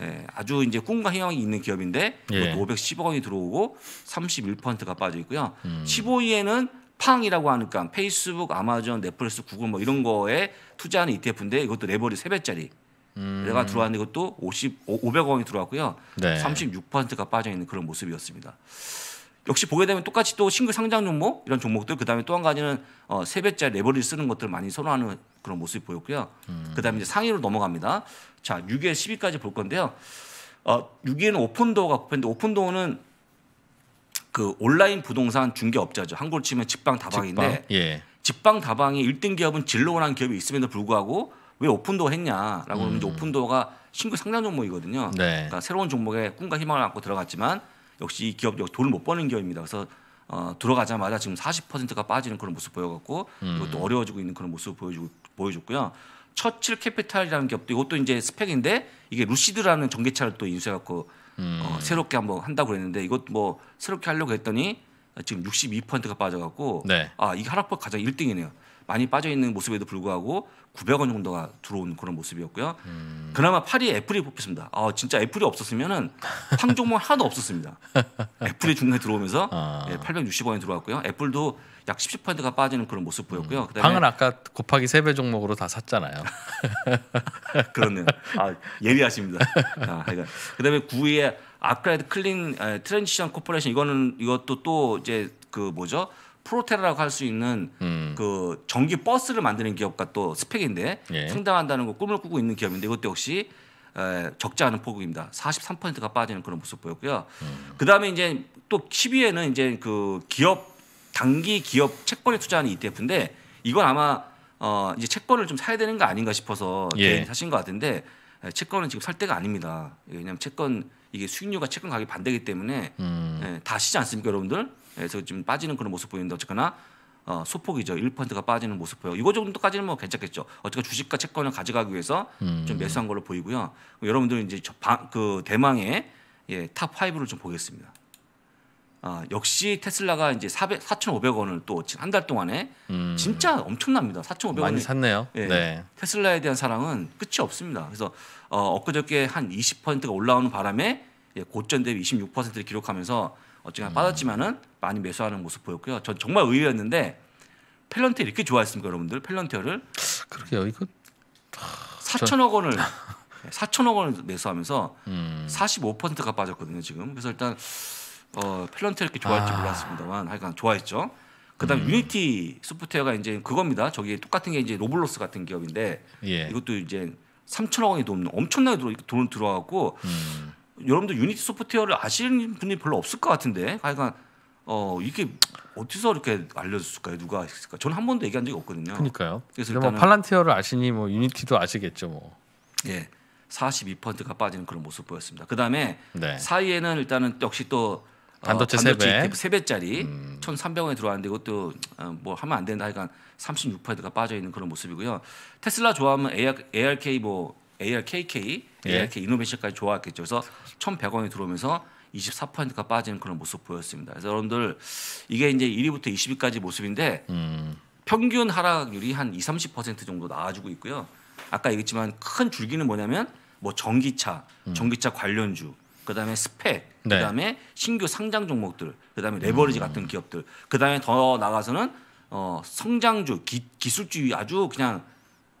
예, 아주 이제 꿈과 희망이 있는 기업인데 예. 510억 이 들어오고 31%가 빠져 있고요. 음. 15위에는 팡이라고 하니까 페이스북, 아마존, 넷플릭스, 구글 뭐 이런 거에 투자하는 ETF인데 이것도 레버리 세배짜리 음. 내가 들어왔는데 이것도 50, 500원이 들어왔고요. 네. 36%가 빠져 있는 그런 모습이었습니다. 역시 보게 되면 똑같이 또 싱글 상장 종목 이런 종목들 그다음에 또 한 가지는 어, 세배짜리 레버리지 쓰는 것들을 많이 선호하는 그런 모습이 보였고요. 음. 그다음에 이제 상위로 넘어갑니다. 자, 6위에 10위까지 볼 건데요. 어, 6위에는 오픈도어가 뽑혔는데 오픈도어는 그 온라인 부동산 중개업자죠. 한국으로 치면 직방 다방인데 직방, 예. 직방 다방이 1등 기업은 진로라는 기업이 있음에도 불구하고 왜 오픈도어 했냐라고 하면 음. 오픈도어가 신규 상장 종목이거든요. 네. 그러니까 새로운 종목에 꿈과 희망을 갖고 들어갔지만 역시 이 기업 역시 돈을 못 버는 기업입니다. 그래서 어, 들어가자마자 지금 40%가 빠지는 그런 모습 보여갖고 음. 이것도 어려워지고 있는 그런 모습 을 보여주고 보여줬고요. 처칠 캐피탈이라는 기업도 이것도 이제 스펙인데 이게 루시드라는 전기차를 또 인수해갖고 음. 어, 새롭게 한번 한다고 그랬는데 이것 뭐 새롭게 하려고 했더니 지금 62%가 빠져갖고 네. 아 이게 하락폭 가장 1등이네요. 많이 빠져 있는 모습에도 불구하고 900원 정도가 들어온 그런 모습이었고요. 음. 그나마 8위 애플이 뽑혔습니다. 아 진짜 애플이 없었으면은 황종목 하나도 없었습니다. 애플이 중간에 들어오면서 아. 네, 예, 860원에 들어왔고요. 애플도 약1 0가 빠지는 그런 모습 보였고요. 음, 방은 아까 곱하기 3배 종목으로 다 샀잖아요. 그렇네요. 아, 예리하십니다. 아, 그 그다음에 9위에 아크라이드 클린 에, 트랜지션 코퍼레이션 이거는 이것도 또 이제 그 뭐죠? 프로테라라고 할 수 있는 음. 그 전기 버스를 만드는 기업과 또 스펙인데 예. 상당한다는 거 꿈을 꾸고 있는 기업인데 이것도 역시 에, 적지 않은 폭입니다. 43%가 빠지는 그런 모습 보였고요. 음. 그다음에 이제 또 10위에는 이제 그 기업 단기 기업 채권에 투자하는 ETF인데 이건 아마 어 이제 채권을 좀 사야 되는 거 아닌가 싶어서 예. 사신 것 같은데 채권은 지금 살 때가 아닙니다. 예, 왜냐하면 채권 이게 수익률과 채권 가격이 반대기 때문에 음. 예, 다 시지 않습니까 여러분들? 예, 그래서 지금 빠지는 그런 모습 보이는데 어쨌거나 어, 소폭이죠. 1%가 빠지는 모습 보여. 이거 정도까지는 뭐 괜찮겠죠. 어쨌든 주식과 채권을 가져가기 위해서 음. 좀 매수한 걸로 보이고요. 여러분들 은 이제 저, 바, 그 대망의 예, 탑 5를 좀 보겠습니다. 아, 역시 테슬라가 이제 400, 4,500원을 또 한 달 동안에 음. 진짜 엄청납니다. 4,500원 많이 샀네요. 예, 네. 테슬라에 대한 사랑은 끝이 없습니다. 그래서 어, 엊그저께 한 20%가 올라오는 바람에 예, 고점 대비 26%를 기록하면서 어쨌거나 음. 빠졌지만은 많이 매수하는 모습 보였고요. 전 정말 의외였는데 펠런테 이렇게 좋아했습니까, 여러분들? 펠런테를 그러게요. 이거 4천억 원을 4천억 예, 원을 매수하면서 음. 45%가 빠졌거든요, 지금. 그래서 일단 어, 펠런트 이렇게 좋아할지 아. 몰랐습니다만 하여간 좋아했죠. 그다음 음. 유니티 소프트웨어가 이제 그겁니다. 저기 똑같은 게 이제 로블록스 같은 기업인데 예. 이것도 이제 3천억 원이 넘는 엄청나게 들어, 돈 들어가고 음. 여러분들 유니티 소프트웨어를 아시는 분이 별로 없을 것 같은데 하여간 어 이게 어디서 이렇게 알려줬을까요? 누가 했을까? 저는 한 번도 얘기한 적이 없거든요. 그러니까요. 그래서 일단 뭐 팔란티어를 아시니 뭐 유니티도 아시겠죠 뭐. 예, 42%가 빠지는 그런 모습 보였습니다. 그 다음에 네. 사이에는 일단은 역시 또 반도체 어, 세 배. 세 배짜리 음. 1,300원에 들어왔는데 이것도 어, 뭐 하면 안 된다 하니까 36%가 빠져 있는 그런 모습이고요. 테슬라 좋아하면 AR, k 뭐 ARKK, 예. ARK 이노베이션까지 좋아했겠죠. 그래서 1,100원에 들어오면서 24%가 빠지는 그런 모습 보였습니다. 그래서 여러분들 이게 이제 1위부터 20위까지 모습인데 음. 평균 하락률이 한 2, 30% 정도 나와주고 있고요. 아까 얘기했지만 큰 줄기는 뭐냐면 뭐 전기차, 음. 전기차 관련주, 그다음에 스펙, 네. 그다음에 신규 상장 종목들, 그다음에 음. 레버리지 음. 같은 기업들, 그다음에 더 나가서는 어, 성장주, 기, 기 술주의 아주 그냥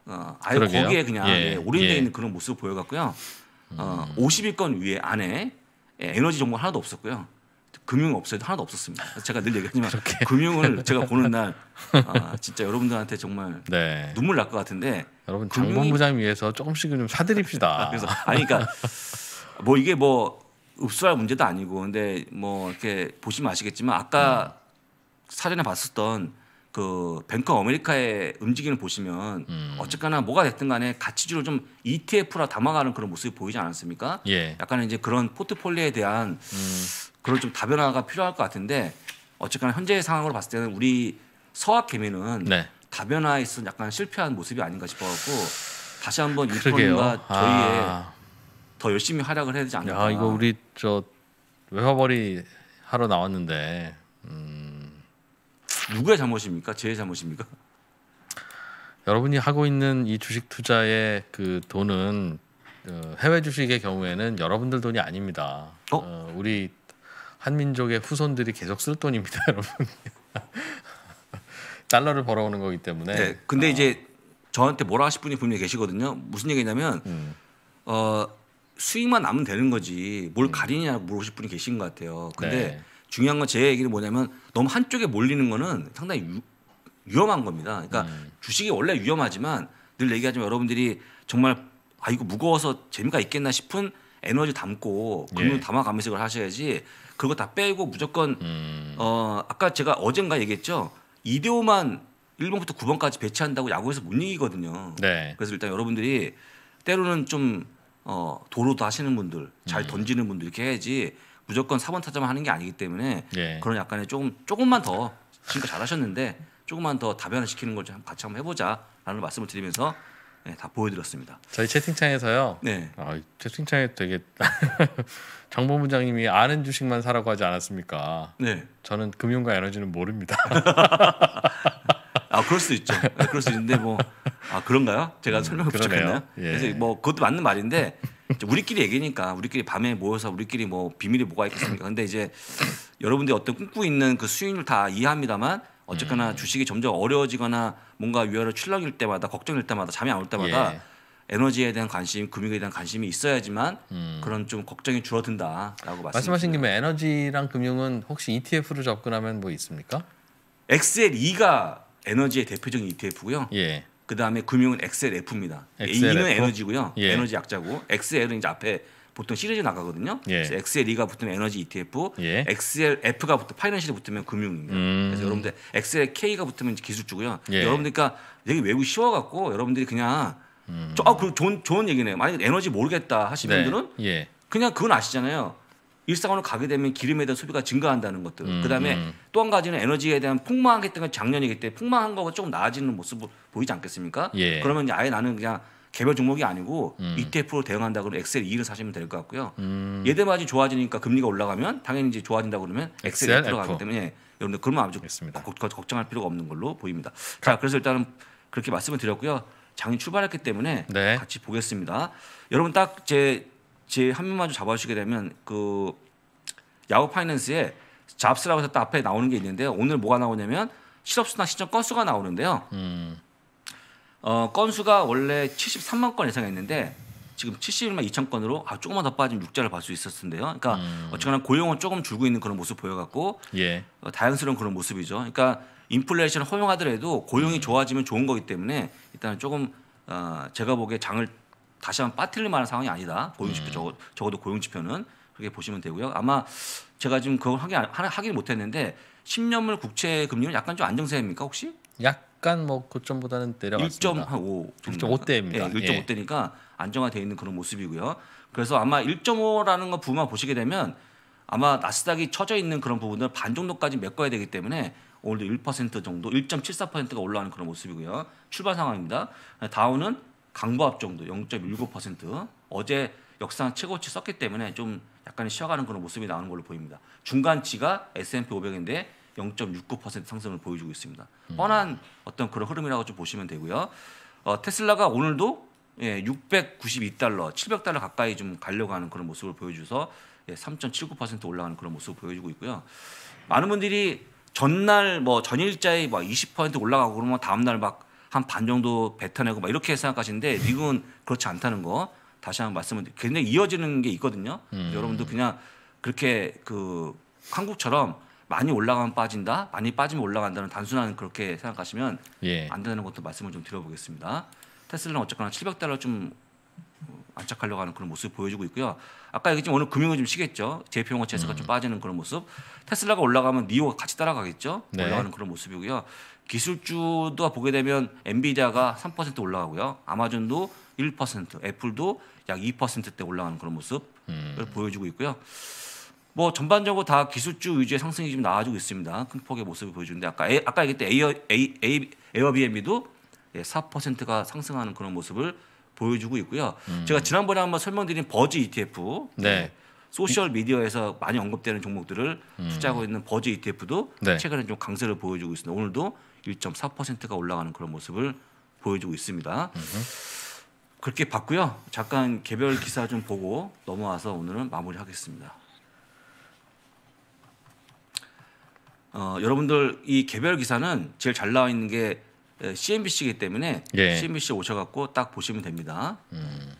어, 아예 그러게요. 거기에 그냥 예. 예, 올인되 예. 있는 그런 모습을 보여갖고요. 음. 어, 음. 50위권 위에 안에 에너지 정보 하나도 없었고요. 금융 업소에도 하나도 없었습니다. 제가 늘 얘기하지만 그렇게. 금융을 제가 보는 날 아, 진짜 여러분들한테 정말 네. 눈물 날 것 같은데 여러분 장 본부장 위해서 조금씩은 좀 사드립시다. 그래서 아니 그러니까 뭐 이게 뭐 읍수할 문제도 아니고 근데 뭐 이렇게 보시면 아시겠지만 아까 음. 사전에 봤었던 그 뱅크 아메리카의 움직임을 보시면 음. 어쨌거나 뭐가 됐든 간에 가치주를 좀 ETF라 담아가는 그런 모습이 보이지 않았습니까? 예. 약간 이제 그런 포트폴리오에 대한 음. 그런 좀 다변화가 필요할 것 같은데 어쨌거나 현재 상황으로 봤을 때는 우리 서학 개미는 네. 다변화에 있어 약간 실패한 모습이 아닌가 싶어갖고 다시 한번 유튜브가 저희의 아. 더 열심히 활약을 해야 되지 않을까. 야, 이거 우리 저 외화벌이 하러 나왔는데 음... 누구의 잘못입니까? 제 잘못입니까? 여러분이 하고 있는 이 주식 투자의 그 돈은 어, 해외 주식의 경우에는 여러분들 돈이 아닙니다. 어? 어, 우리 한민족의 후손들이 계속 쓸 돈입니다, 여러분. 달러를 벌어오는 거기 때문에. 네, 근데 아. 이제 저한테 뭐라 하실 분이 분명히 계시거든요. 무슨 얘기냐면 음. 어 수익만 나면 되는 거지 뭘 음. 가리냐 물어보실 분이 계신 것 같아요. 근데 네. 중요한 건 제 얘기는 뭐냐면 너무 한쪽에 몰리는 거는 상당히 유, 위험한 겁니다. 그러니까 음. 주식이 원래 위험하지만 늘 얘기하지만 여러분들이 정말 아 이거 무거워서 재미가 있겠나 싶은 에너지 담고 금융 예. 담아가면서 그걸 하셔야지 그거 다 빼고 무조건 음. 어 아까 제가 어젠가 얘기했죠 이대호만 1번부터 9번까지 배치한다고 야구에서 못 이기거든요. 네. 그래서 일단 여러분들이 때로는 좀 어, 도로도 하시는 분들 잘 음. 던지는 분들 이렇게 해야지 무조건 4번 타자만 하는 게 아니기 때문에 예. 그런 약간의 조금 조금만 더 지금 잘하셨는데 조금만 더답변을 시키는 걸 좀 같이 한번 해보자라는 말씀을 드리면서 네, 다 보여드렸습니다. 저희 채팅창에서요. 네. 아, 채팅창에 되게 정보 부장님이 아는 주식만 사라고 하지 않았습니까? 네. 저는 금융과 에너지는 모릅니다. 아 그럴 수 있죠. 네, 그럴 수 있는데 뭐아 그런가요? 제가 음, 설명을 부족했나요? 예. 그래서 뭐 그것도 맞는 말인데 우리끼리 얘기니까 우리끼리 밤에 모여서 우리끼리 뭐 비밀이 뭐가 있겠습니까? 근데 이제 여러분들이 어떤 꿈꾸 있는 그 수익률 다 이해합니다만 어쨌거나 음. 주식이 점점 어려워지거나 뭔가 위아래 출렁일 때마다 걱정일 때마다 잠이 안 올 때마다 예. 에너지에 대한 관심, 금융에 대한 관심이 있어야지만 음. 그런 좀 걱정이 줄어든다라고 말씀하신 김에 에너지랑 금융은 혹시 ETF로 접근하면 뭐 있습니까? XL2가 에너지의 대표적인 ETF고요. 예. 그 다음에 금융은 XLF입니다. XLF? A는 에너지고요. 예. 에너지 약자고 XL은 이제 앞에 보통 시리즈 나가거든요. 예. 그래서 XLE가 붙으면 에너지 ETF, 예. XLF가 붙으면 파이낸셜이 붙으면 금융입니다. 음. 그래서 여러분들 XLK가 붙으면 기술주고요. 예. 여러분들 그러니까 여기 외국 쉬워갖고 여러분들이 그냥 음. 저, 아, 그 좋은 좋은 얘기네요. 만약에 에너지 모르겠다 하시는 네. 분들은 예. 그냥 그건 아시잖아요. 일상으로 가게 되면 기름에 대한 소비가 증가한다는 것들. 음, 그다음에 음. 또한 가지는 에너지에 대한 폭망했던 건 작년이기 때문에 폭망한 거가 조금 나아지는 모습을 보이지 않겠습니까? 예. 그러면 아예 나는 그냥 개별 종목이 아니고 음. ETF로 대응한다 그러면 엑셀 2를 사시면 될 것 같고요. 음. 예대마진 좋아지니까 금리가 올라가면 당연히 이제 좋아진다 그러면 엑셀, 2셀 F로 가기 때문에 여러분들 그러면 아주 겠습니다 걱정할 필요가 없는 걸로 보입니다. 자, 그래서 일단은 그렇게 말씀을 드렸고요. 장이 출발했기 때문에 네. 같이 보겠습니다. 여러분 딱제 제한 명만 좀 잡아주시게 되면 그 야후 파이낸스에 잡스라고 해서 딱 앞에 나오는 게 있는데요. 오늘 뭐가 나오냐면 실업수당 신청 건수가 나오는데요. 음. 어, 건수가 원래 73만 건 예상했는데 지금 71만 2천 건으로 아 조금만 더 빠지면 육자를 받을 수 있었는데요. 그러니까 음. 어쨌거나 고용은 조금 줄고 있는 그런 모습 보여갖고 예. 어, 다양스러운 그런 모습이죠. 그러니까 인플레이션을 허용하더라도 고용이 음. 좋아지면 좋은 거기 때문에 일단 조금 어, 제가 보기에 장을 다시 한번 빠뜨릴 만한 상황이 아니다. 고용지표 음. 적어, 도 고용지표는 그렇게 보시면 되고요. 아마 제가 지금 그걸 확인 하긴 못했는데 10년물 국채 금리는 약간 좀 안정세입니까 혹시? 약간 뭐 고점보다는 내려갔습니다. 1.5 1.5대입니다. 예, 1.5대니까 예. 안정화되어 있는 그런 모습이고요. 그래서 아마 1.5라는 거 부만 보시게 되면 아마 나스닥이 쳐져 있는 그런 부분을 반 정도까지 메꿔야 되기 때문에 오늘도 1% 정도, 1.74%가 올라가는 그런 모습이고요. 출발 상황입니다. 다운은 강보합 정도 0.19% 어제 역상 최고치 썼기 때문에 좀 약간 쉬어가는 그런 모습이 나오는 걸로 보입니다. 중간치가 S&P 500인데 0.69% 상승을 보여주고 있습니다. 음. 뻔한 어떤 그런 흐름이라고 좀 보시면 되고요. 어, 테슬라가 오늘도 예, 692달러, 700달러 가까이 좀 가려고 하는 그런 모습을 보여줘서 예, 3.79% 올라가는 그런 모습을 보여주고 있고요. 많은 분들이 전날 뭐 전일자에 뭐20% 올라가고 그러면 다음날 막 한반 정도 뱉어내고 막 이렇게 생각하시는데 미국은 그렇지 않다는 거 다시 한번 말씀을 드리고 굉장히 이어지는 게 있거든요. 음. 여러분도 그냥 그렇게 그 한국처럼 많이 올라가면 빠진다, 많이 빠지면 올라간다는 단순한 그렇게 생각하시면 예. 안 된다는 것도 말씀을 좀 드려보겠습니다. 테슬라는 어쨌거나 700달러 좀 안착하려고 하는 그런 모습 을 보여주고 있고요. 아까 얘기했지만 오늘 금융은 좀 쉬겠죠. 제평용어 채스가 음. 좀 빠지는 그런 모습. 테슬라가 올라가면 니오가 같이 따라가겠죠. 네. 올라가는 그런 모습이고요. 기술주도 보게 되면 엔비디아가 3% 올라가고요. 아마존도 1%, 애플도 약 2%대 올라가는 그런 모습을 음. 보여주고 있고요. 뭐 전반적으로 다 기술주 위주의 상승이 지금 나와주고 있습니다. 큰 폭의 모습을 보여주는데 아까 에, 아까 얘기했던 에어, 에이, 에이, 어비앤비도 예, 4%가 상승하는 그런 모습을 보여주고 있고요. 음. 제가 지난번에 한번 설명드린 버즈 ETF 네. 예, 소셜 미디어에서 많이 언급되는 종목들을 음. 투자하고 있는 버즈 ETF도 네. 최근에 좀 강세를 보여주고 있습니다. 오늘도 1.4%가 올라가는 그런 모습을 보여주고 있습니다. 그렇게 봤고요. 잠깐 개별 기사 좀 보고 넘어와서 오늘은 마무리하겠습니다. 어, 여러분들 이 개별 기사는 제일 잘 나와 있는 게 CNBC이기 때문에 예. CNBC 오셔갖고 딱 보시면 됩니다. 음.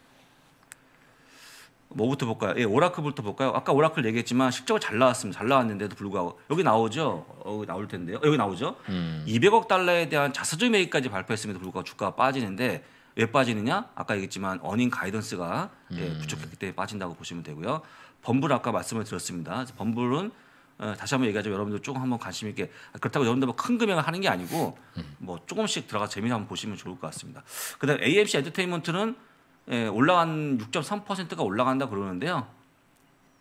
뭐부터 볼까요? 예, 오라클부터 볼까요? 아까 오라클 얘기했지만 실적을 잘 나왔습니다. 잘 나왔는데도 불구하고 여기 나오죠. 어, 나올 텐데요. 여기 나오죠. 음. 200억 달러에 대한 자사주 매입까지 발표했음에도 불구하고 주가가 빠지는데 왜 빠지느냐? 아까 얘기했지만 어닝 가이던스가 예, 음. 부족했기 때문에 빠진다고 보시면 되고요. 범블 아까 말씀을 드렸습니다. 범블은 어, 다시 한번 얘기하자 여러분들 조금 한번 관심 있게 그렇다고 여러분들 뭐큰 금액을 하는 게 아니고 음. 뭐 조금씩 들어가 재미를 한번 보시면 좋을 것 같습니다. 그다음 AMC 엔터테인먼트는 예, 올라간 6.3%가 올라간다 그러는데요.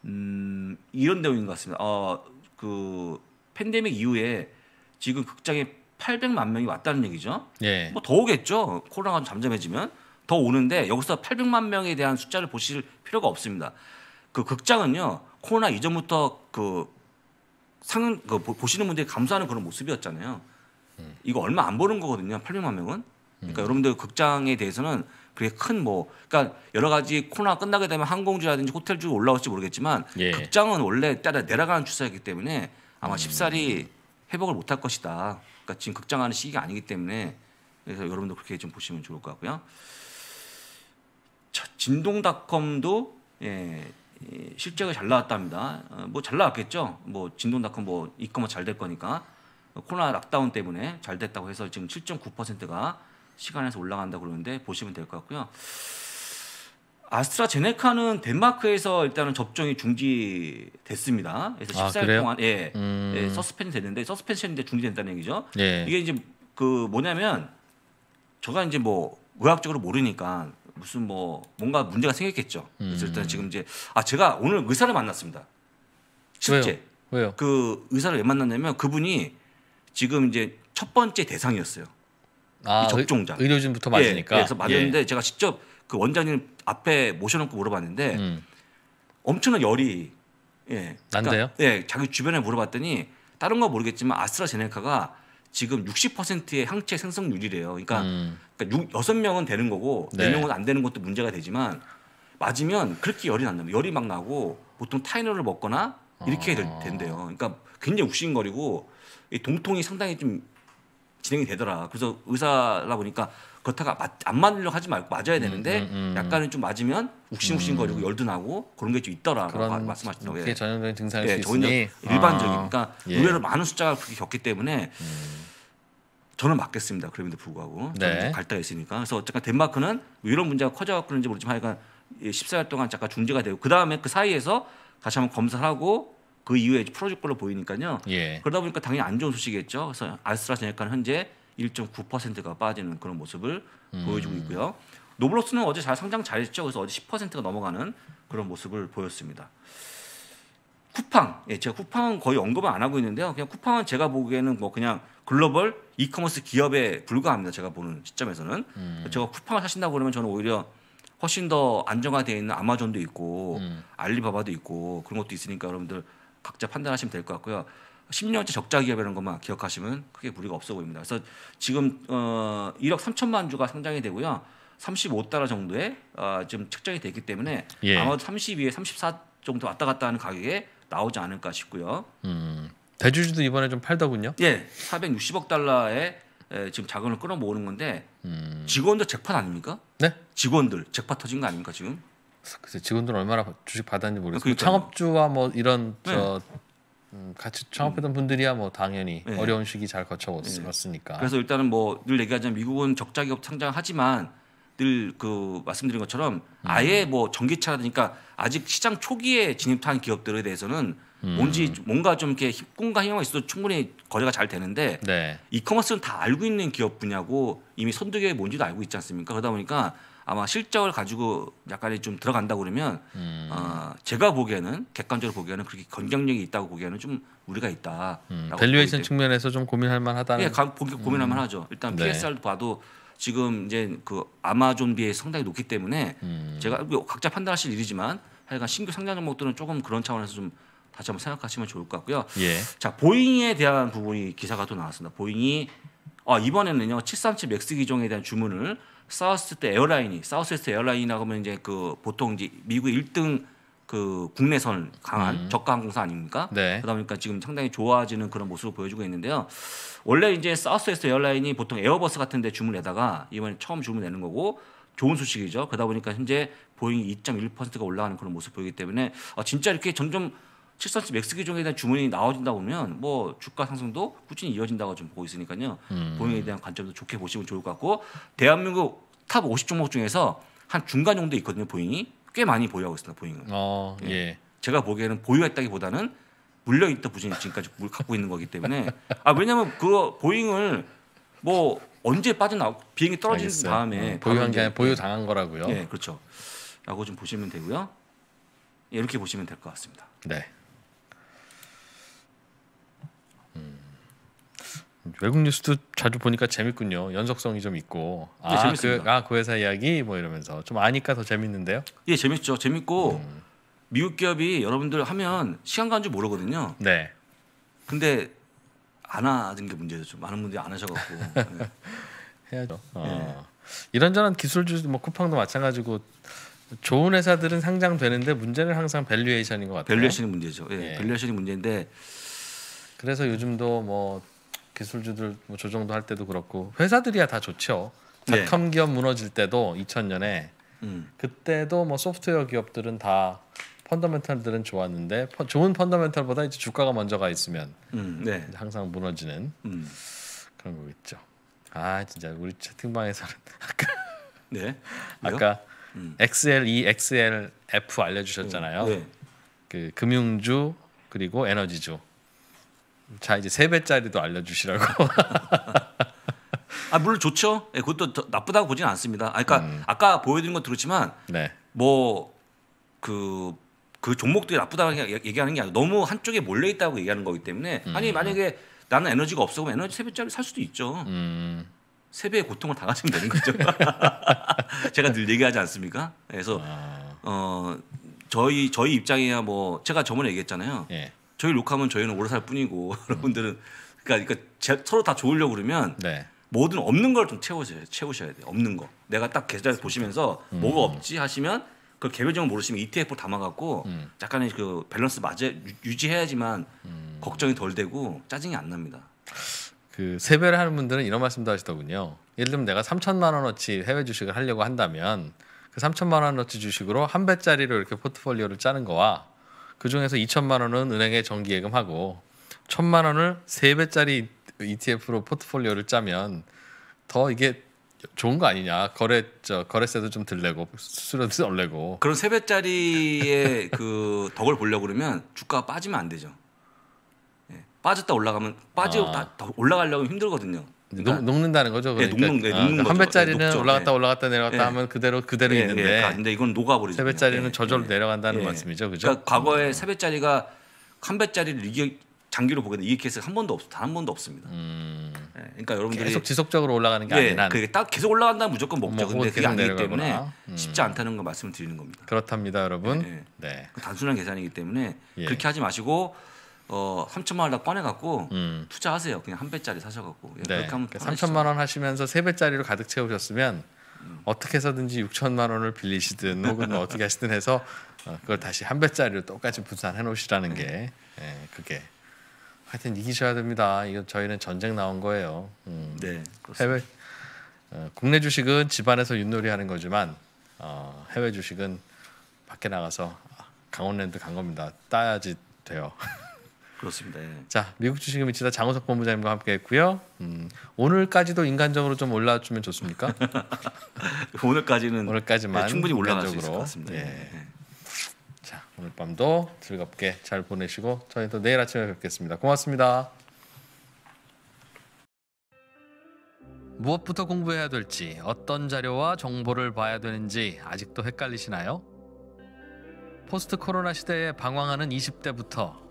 음, 이런 내용인 것 같습니다. 어, 그 팬데믹 이후에 지금 극장에 800만 명이 왔다는 얘기죠. 예. 뭐 더 오겠죠. 코로나가 잠잠해지면 더 오는데 여기서 800만 명에 대한 숫자를 보실 필요가 없습니다. 그 극장은요 코로나 이전부터 그상그 그 보시는 분들이 감소하는 그런 모습이었잖아요. 음. 이거 얼마 안보는 거거든요. 800만 명은 그러니까 여러분들 극장에 대해서는 그게 큰 뭐 그러니까 여러 가지 코로나 끝나게 되면 항공주라든지 호텔주 올라올지 모르겠지만 예. 극장은 원래 따라 내려가는 추세이기 때문에 아마 쉽사리 회복을 못할 것이다. 그러니까 지금 극장하는 시기가 아니기 때문에 그래서 여러분도 그렇게 좀 보시면 좋을 것 같고요. 자, 진동닷컴도 예, 예 실적이 잘 나왔답니다. 어, 뭐잘 나왔겠죠. 뭐 진동닷컴 뭐이거머 잘될 거니까 코로나 락다운 때문에 잘 됐다고 해서 지금 7.9%가 시간에서 올라간다 그러는데 보시면 될 것 같고요. 아스트라제네카는 덴마크에서 일단은 접종이 중지됐습니다. 그래서 14일 아, 동안 예, 음... 예 서스펜 이 됐는데 서스펜션인데 중지된다는 얘기죠. 예. 이게 이제 그 뭐냐면 저가 이제 뭐 의학적으로 모르니까 무슨 뭐 뭔가 문제가 생겼겠죠. 그래서 일단 지금 이제 아 제가 오늘 의사를 만났습니다. 실제 왜요? 왜요? 그 의사를 왜 만났냐면 그분이 지금 이제 첫 번째 대상이었어요. 아, 접종자 의, 료진부터 맞으니까. 예, 그래서 맞았는데 예. 제가 직접 그 원장님 앞에 모셔놓고 물어봤는데 음. 엄청난 열이 예. 난데요? 그러니까, 예, 자기 주변에 물어봤더니 다른 건 모르겠지만 아스트라제네카가 지금 60%의 항체 생성률이래요. 그러니까, 음. 그러니까 6, 6명은 되는 거고 네. 4명은 안 되는 것도 문제가 되지만 맞으면 그렇게 열이 난다. 열이 막 나고 보통 타이너를 먹거나 이렇게 될텐데요 아. 그러니까 굉장히 욱신거리고 동통이 상당히 좀 진행이 되더라. 그래서 의사라 보니까 그렇다가 맞, 안 맞으려고 하지 말고 맞아야 음, 되는데 음, 음, 약간은 좀 맞으면 욱신욱신거리고 음. 열도 나고 그런 게 좀 있더라라고 말씀하셨더라고요 그게 예. 전형적인 증상일 예, 수 있으니 일반적이니까 아, 그러니까 예. 의외로 많은 숫자가 그렇게 겪기 때문에 음. 저는 맞겠습니다. 그럼에도 불구하고 네. 갈 때가 있으니까 그래서 어쨌든 덴마크는 뭐 이런 문제가 커져서 그런지 모르지만 하여간 14일 동안 잠깐 중재가 되고 그 다음에 그 사이에서 다시 한번 검사를 하고 그 이후에 풀어줄 걸로 보이니까요. 예. 그러다 보니까 당연히 안 좋은 소식이겠죠. 그래서 아스트라제네카는 현재 1.9%가 빠지는 그런 모습을 음. 보여주고 있고요. 노블록스는 어제 잘 상장 잘했죠. 그래서 어제 10%가 넘어가는 그런 모습을 보였습니다. 쿠팡, 예, 제가 쿠팡은 거의 언급을 안 하고 있는데요. 그냥 쿠팡은 제가 보기에는 뭐 그냥 글로벌 이커머스 기업에 불과합니다. 제가 보는 시점에서는 음. 제가 쿠팡을 사신다고 그러면 저는 오히려 훨씬 더 안정화되어 있는 아마존도 있고 음. 알리바바도 있고 그런 것도 있으니까 여러분들 각자 판단하시면 될 것 같고요. 10년째 적자 기업이라는 것만 기억하시면 크게 무리가 없어 보입니다. 그래서 지금 어 1억 3천만 주가 상장이 되고요. 35달러 정도에 어 지금 책정이 되기 때문에 예. 아마도 32에 34 정도 왔다 갔다 하는 가격에 나오지 않을까 싶고요. 음, 대주주도 이번에 좀 팔더군요. 예, 460억 달러에 에, 지금 자금을 끌어 모으는 건데 음. 직원들 잭팟 아닙니까? 네? 직원들 잭팟 터진 거 아닙니까 지금? 글쎄 직원들은 얼마나 주식 받았는지 모르겠어요. 아, 창업주와 뭐 이런 네. 저 음, 같이 창업했던 분들이야 뭐 당연히 네. 어려운 시기 잘 거쳐왔으니까. 네. 그래서 일단은 뭐 늘 얘기하자면 미국은 적자 기업 상장하지만 늘 그 말씀드린 것처럼 음. 아예 음. 뭐 전기차라든가 아직 시장 초기에 진입한 기업들에 대해서는 음. 뭔지 뭔가 좀 이렇게 힘꿈과 희망이 있어도 충분히 거래가 잘 되는데 네. 이커머스는 다 알고 있는 기업 분야고 이미 선두에 뭔지도 알고 있지 않습니까? 그러다 보니까 아마 실적을 가지고 약간의 좀 들어간다 그러면 음. 어, 제가 보기에는 객관적으로 보기에는 그렇게 경쟁력이 있다고 보기에는 좀 우리가 있다. 음. 밸류에이션 측면에서 좀 고민할 만하다는. 예, 가, 고, 민할 음. 만하죠. 일단 네. PSR도 봐도 지금 이제 그 아마존 비해 상당히 높기 때문에 음. 제가 뭐 각자 판단하실 일이지만 하여간 신규 상장 종목들은 조금 그런 차원에서 좀 다시 한번 생각하시면 좋을 것 같고요. 예. 자 보잉에 대한 부분이 기사가 또 나왔습니다. 보잉이 아, 이번에는요 737 맥스 기종에 대한 주문을 사우스웨스트 에어라인이 사우스웨스트 에어라인이라고 하면 이제 그 보통 이제 미국 1등그 국내선 강한 음. 저가 항공사 아닙니까? 네. 그러다 보니까 지금 상당히 좋아지는 그런 모습을 보여주고 있는데요. 원래 이제 사우스웨스트 에어라인이 보통 에어버스 같은 데 주문 내다가 이번에 처음 주문 내는 거고 좋은 소식이죠. 그러다 보니까 현재 보잉 이 2.1%가 올라가는 그런 모습 을 보이기 때문에 아, 진짜 이렇게 점점 7선 m 맥스기 종에 대한 주문이 나와진다 보면 뭐 주가 상승도 꾸준히 이어진다고 좀 보고 있으니까요. 음. 보행에 대한 관점도 좋게 보시면 좋을 것 같고 대한민국 탑 50 종목 중에서 한 중간 정도 있거든요. 보잉이 꽤 많이 보유하고 있습니다. 보잉은. 어, 예. 예. 제가 보기에는 보유했다기보다는 물려있다 부진이 지금까지 물 갖고 있는 거기 때문에 아 왜냐하면 그 보잉을 뭐 언제 빠져나오 비행이 떨어진 알겠어요. 다음에 음, 보유한 게 아니라 보유 당한 거라고요. 예, 그렇죠. 라고 좀 보시면 되고요. 예, 이렇게 보시면 될 것 같습니다. 네. 외국 뉴스도 자주 보니까 재밌군요. 연속성이 좀 있고. 네, 아, 예, 그, 아, 그 회사 이야기 뭐 이러면서 좀 아니까 더 재밌는데요. 예, 재밌죠. 재밌고 음. 미국 기업이 여러분들 하면 시간 가는 줄 모르거든요. 네. 근데 안 하는 게 문제죠. 좀 많은 분들이 안 하셔갖고 네. 해야죠. 어. 예. 이런저런 기술주 뭐 쿠팡도 마찬가지고 좋은 회사들은 상장되는데 문제는 항상 밸류에이션인 것 같아요. 밸류에이션이 문제죠. 예, 예. 밸류에이션이 문제인데 그래서 요즘도 뭐 기술주들 뭐 조정도 할 때도 그렇고 회사들이야 다 좋죠. 닷컴 네. 기업 무너질 때도 2000년에 음. 그때도 뭐 소프트웨어 기업들은 다 펀더멘털들은 좋았는데 퍼, 좋은 펀더멘털보다 이제 주가가 먼저 가 있으면 음, 네. 항상 무너지는 음. 그런 거겠죠. 아 진짜 우리 채팅방에서는 아까 네 아까 음. XLE, XLF 알려주셨잖아요. 음, 네. 그 금융주 그리고 에너지주 자 이제 세 배짜리도 알려주시라고. 아 물론 좋죠. 예, 그것도 나쁘다고 보진 않습니다. 아, 그러니까 음. 아까 보여드린 건 들었지만 네. 뭐그그 그 종목들이 나쁘다고 얘기하는 게 아니고 너무 한쪽에 몰려 있다고 얘기하는 거기 때문에 음. 아니 만약에 나는 에너지가 없어 그럼 에너지 세 배짜리 살 수도 있죠. 음. 세 배의 고통을 당하시면 되는 거죠. 제가 늘 얘기하지 않습니까? 그래서 아. 어 저희 저희 입장이야 뭐 제가 저번에 얘기했잖아요. 예. 저희 욕하면 저희는 오래 살 뿐이고 여러분들은 그러니까, 그러니까 제, 서로 다 좋으려고 그러면 네. 뭐든 없는 걸 좀채워셔야 채우셔야 돼요. 없는 거. 내가 딱계좌를 그 보시면서 음. 뭐가 없지 하시면 그 개별적으로 모르시면 ETF로 담아갖고 음. 약간의 그 밸런스 맞아 유지해야지만 음. 걱정이 덜 되고 짜증이 안 납니다. 그 세배를 하는 분들은 이런 말씀도 하시더군요. 예를 들면 내가 3천만 원어치 해외 주식을 하려고 한다면 그 3천만 원어치 주식으로 한 배짜리로 이렇게 포트폴리오를 짜는 거와 그 중에서 2천만 원은 은행에 정기 예금하고 1천만 원을 3배짜리 ETF로 포트폴리오를 짜면 더 이게 좋은 거 아니냐 거래 저 거래세도 좀 들레고 수수료도 덜 내고 그럼3 배짜리의 그 덕을 보려고 그러면 주가가 빠지면 안 되죠. 예. 빠졌다 올라가면 빠지고 아. 다, 다올라가려고 힘들거든요. 그 녹, 는다는 거죠. 예, 그러니까 네, 녹는, 네, 녹는 아, 그러니까 거죠. 한 배짜리는 예. 올라갔다 올라갔다 내려갔다 네. 하면 그대로 그대로 있는데, 그러니까 근데 이건 녹아버리죠. 세 배짜리는 저절로 내려간다는 말씀이죠, 그죠? 그러니까 과거에 세 배짜리가 한 배짜리를 이기 장기로 보게 되는 이 케이스 한 번도 없, 단한 번도 없습니다. 음. 그러니까 여러분들이 계속 지속적으로 올라가는 게 아니라, 그게 딱 계속 올라간다면 무조건 목적, 근데 그게 아니기 내려가구나. 때문에 음. 쉽지 않다는 걸 말씀을 드리는 겁니다. 그렇답니다, 여러분. 네, 그 단순한 계산이기 때문에 예. 그렇게 하지 마시고. 어 3천만 원다 꺼내 갖고 음. 투자하세요. 그냥 한 배짜리 사셔 갖고. 예, 네. 그렇게 하면 그러니까 3천만 원 하시면서 세 배짜리로 가득 채우셨으면 음. 어떻게 해서든지 6천만 원을 빌리시든 혹은 뭐 어떻게 하시든 해서 어, 그걸 다시 한 배짜리로 똑같이 분산해 놓으시라는 게 네. 예, 그게 하여튼 이기셔야 됩니다. 이거 저희는 전쟁 나온 거예요. 음. 네. 그렇습니다. 해외 어, 국내 주식은 집안에서 윷놀이하는 거지만 어, 해외 주식은 밖에 나가서 강원랜드 간 겁니다. 따야지 돼요. 그렇습니다. 예. 자 미국 주식의 미치다 장호석 본부장님과 함께했고요. 음, 오늘까지도 인간적으로 좀 올라주면 좋습니까? 오늘까지는 오늘까지만 네, 충분히 올라갈 수 있을 것 같습니다. 예. 예. 자 오늘 밤도 즐겁게 잘 보내시고 저희또 내일 아침에 뵙겠습니다. 고맙습니다. 무엇부터 공부해야 될지, 어떤 자료와 정보를 봐야 되는지 아직도 헷갈리시나요? 포스트 코로나 시대에 방황하는 20대부터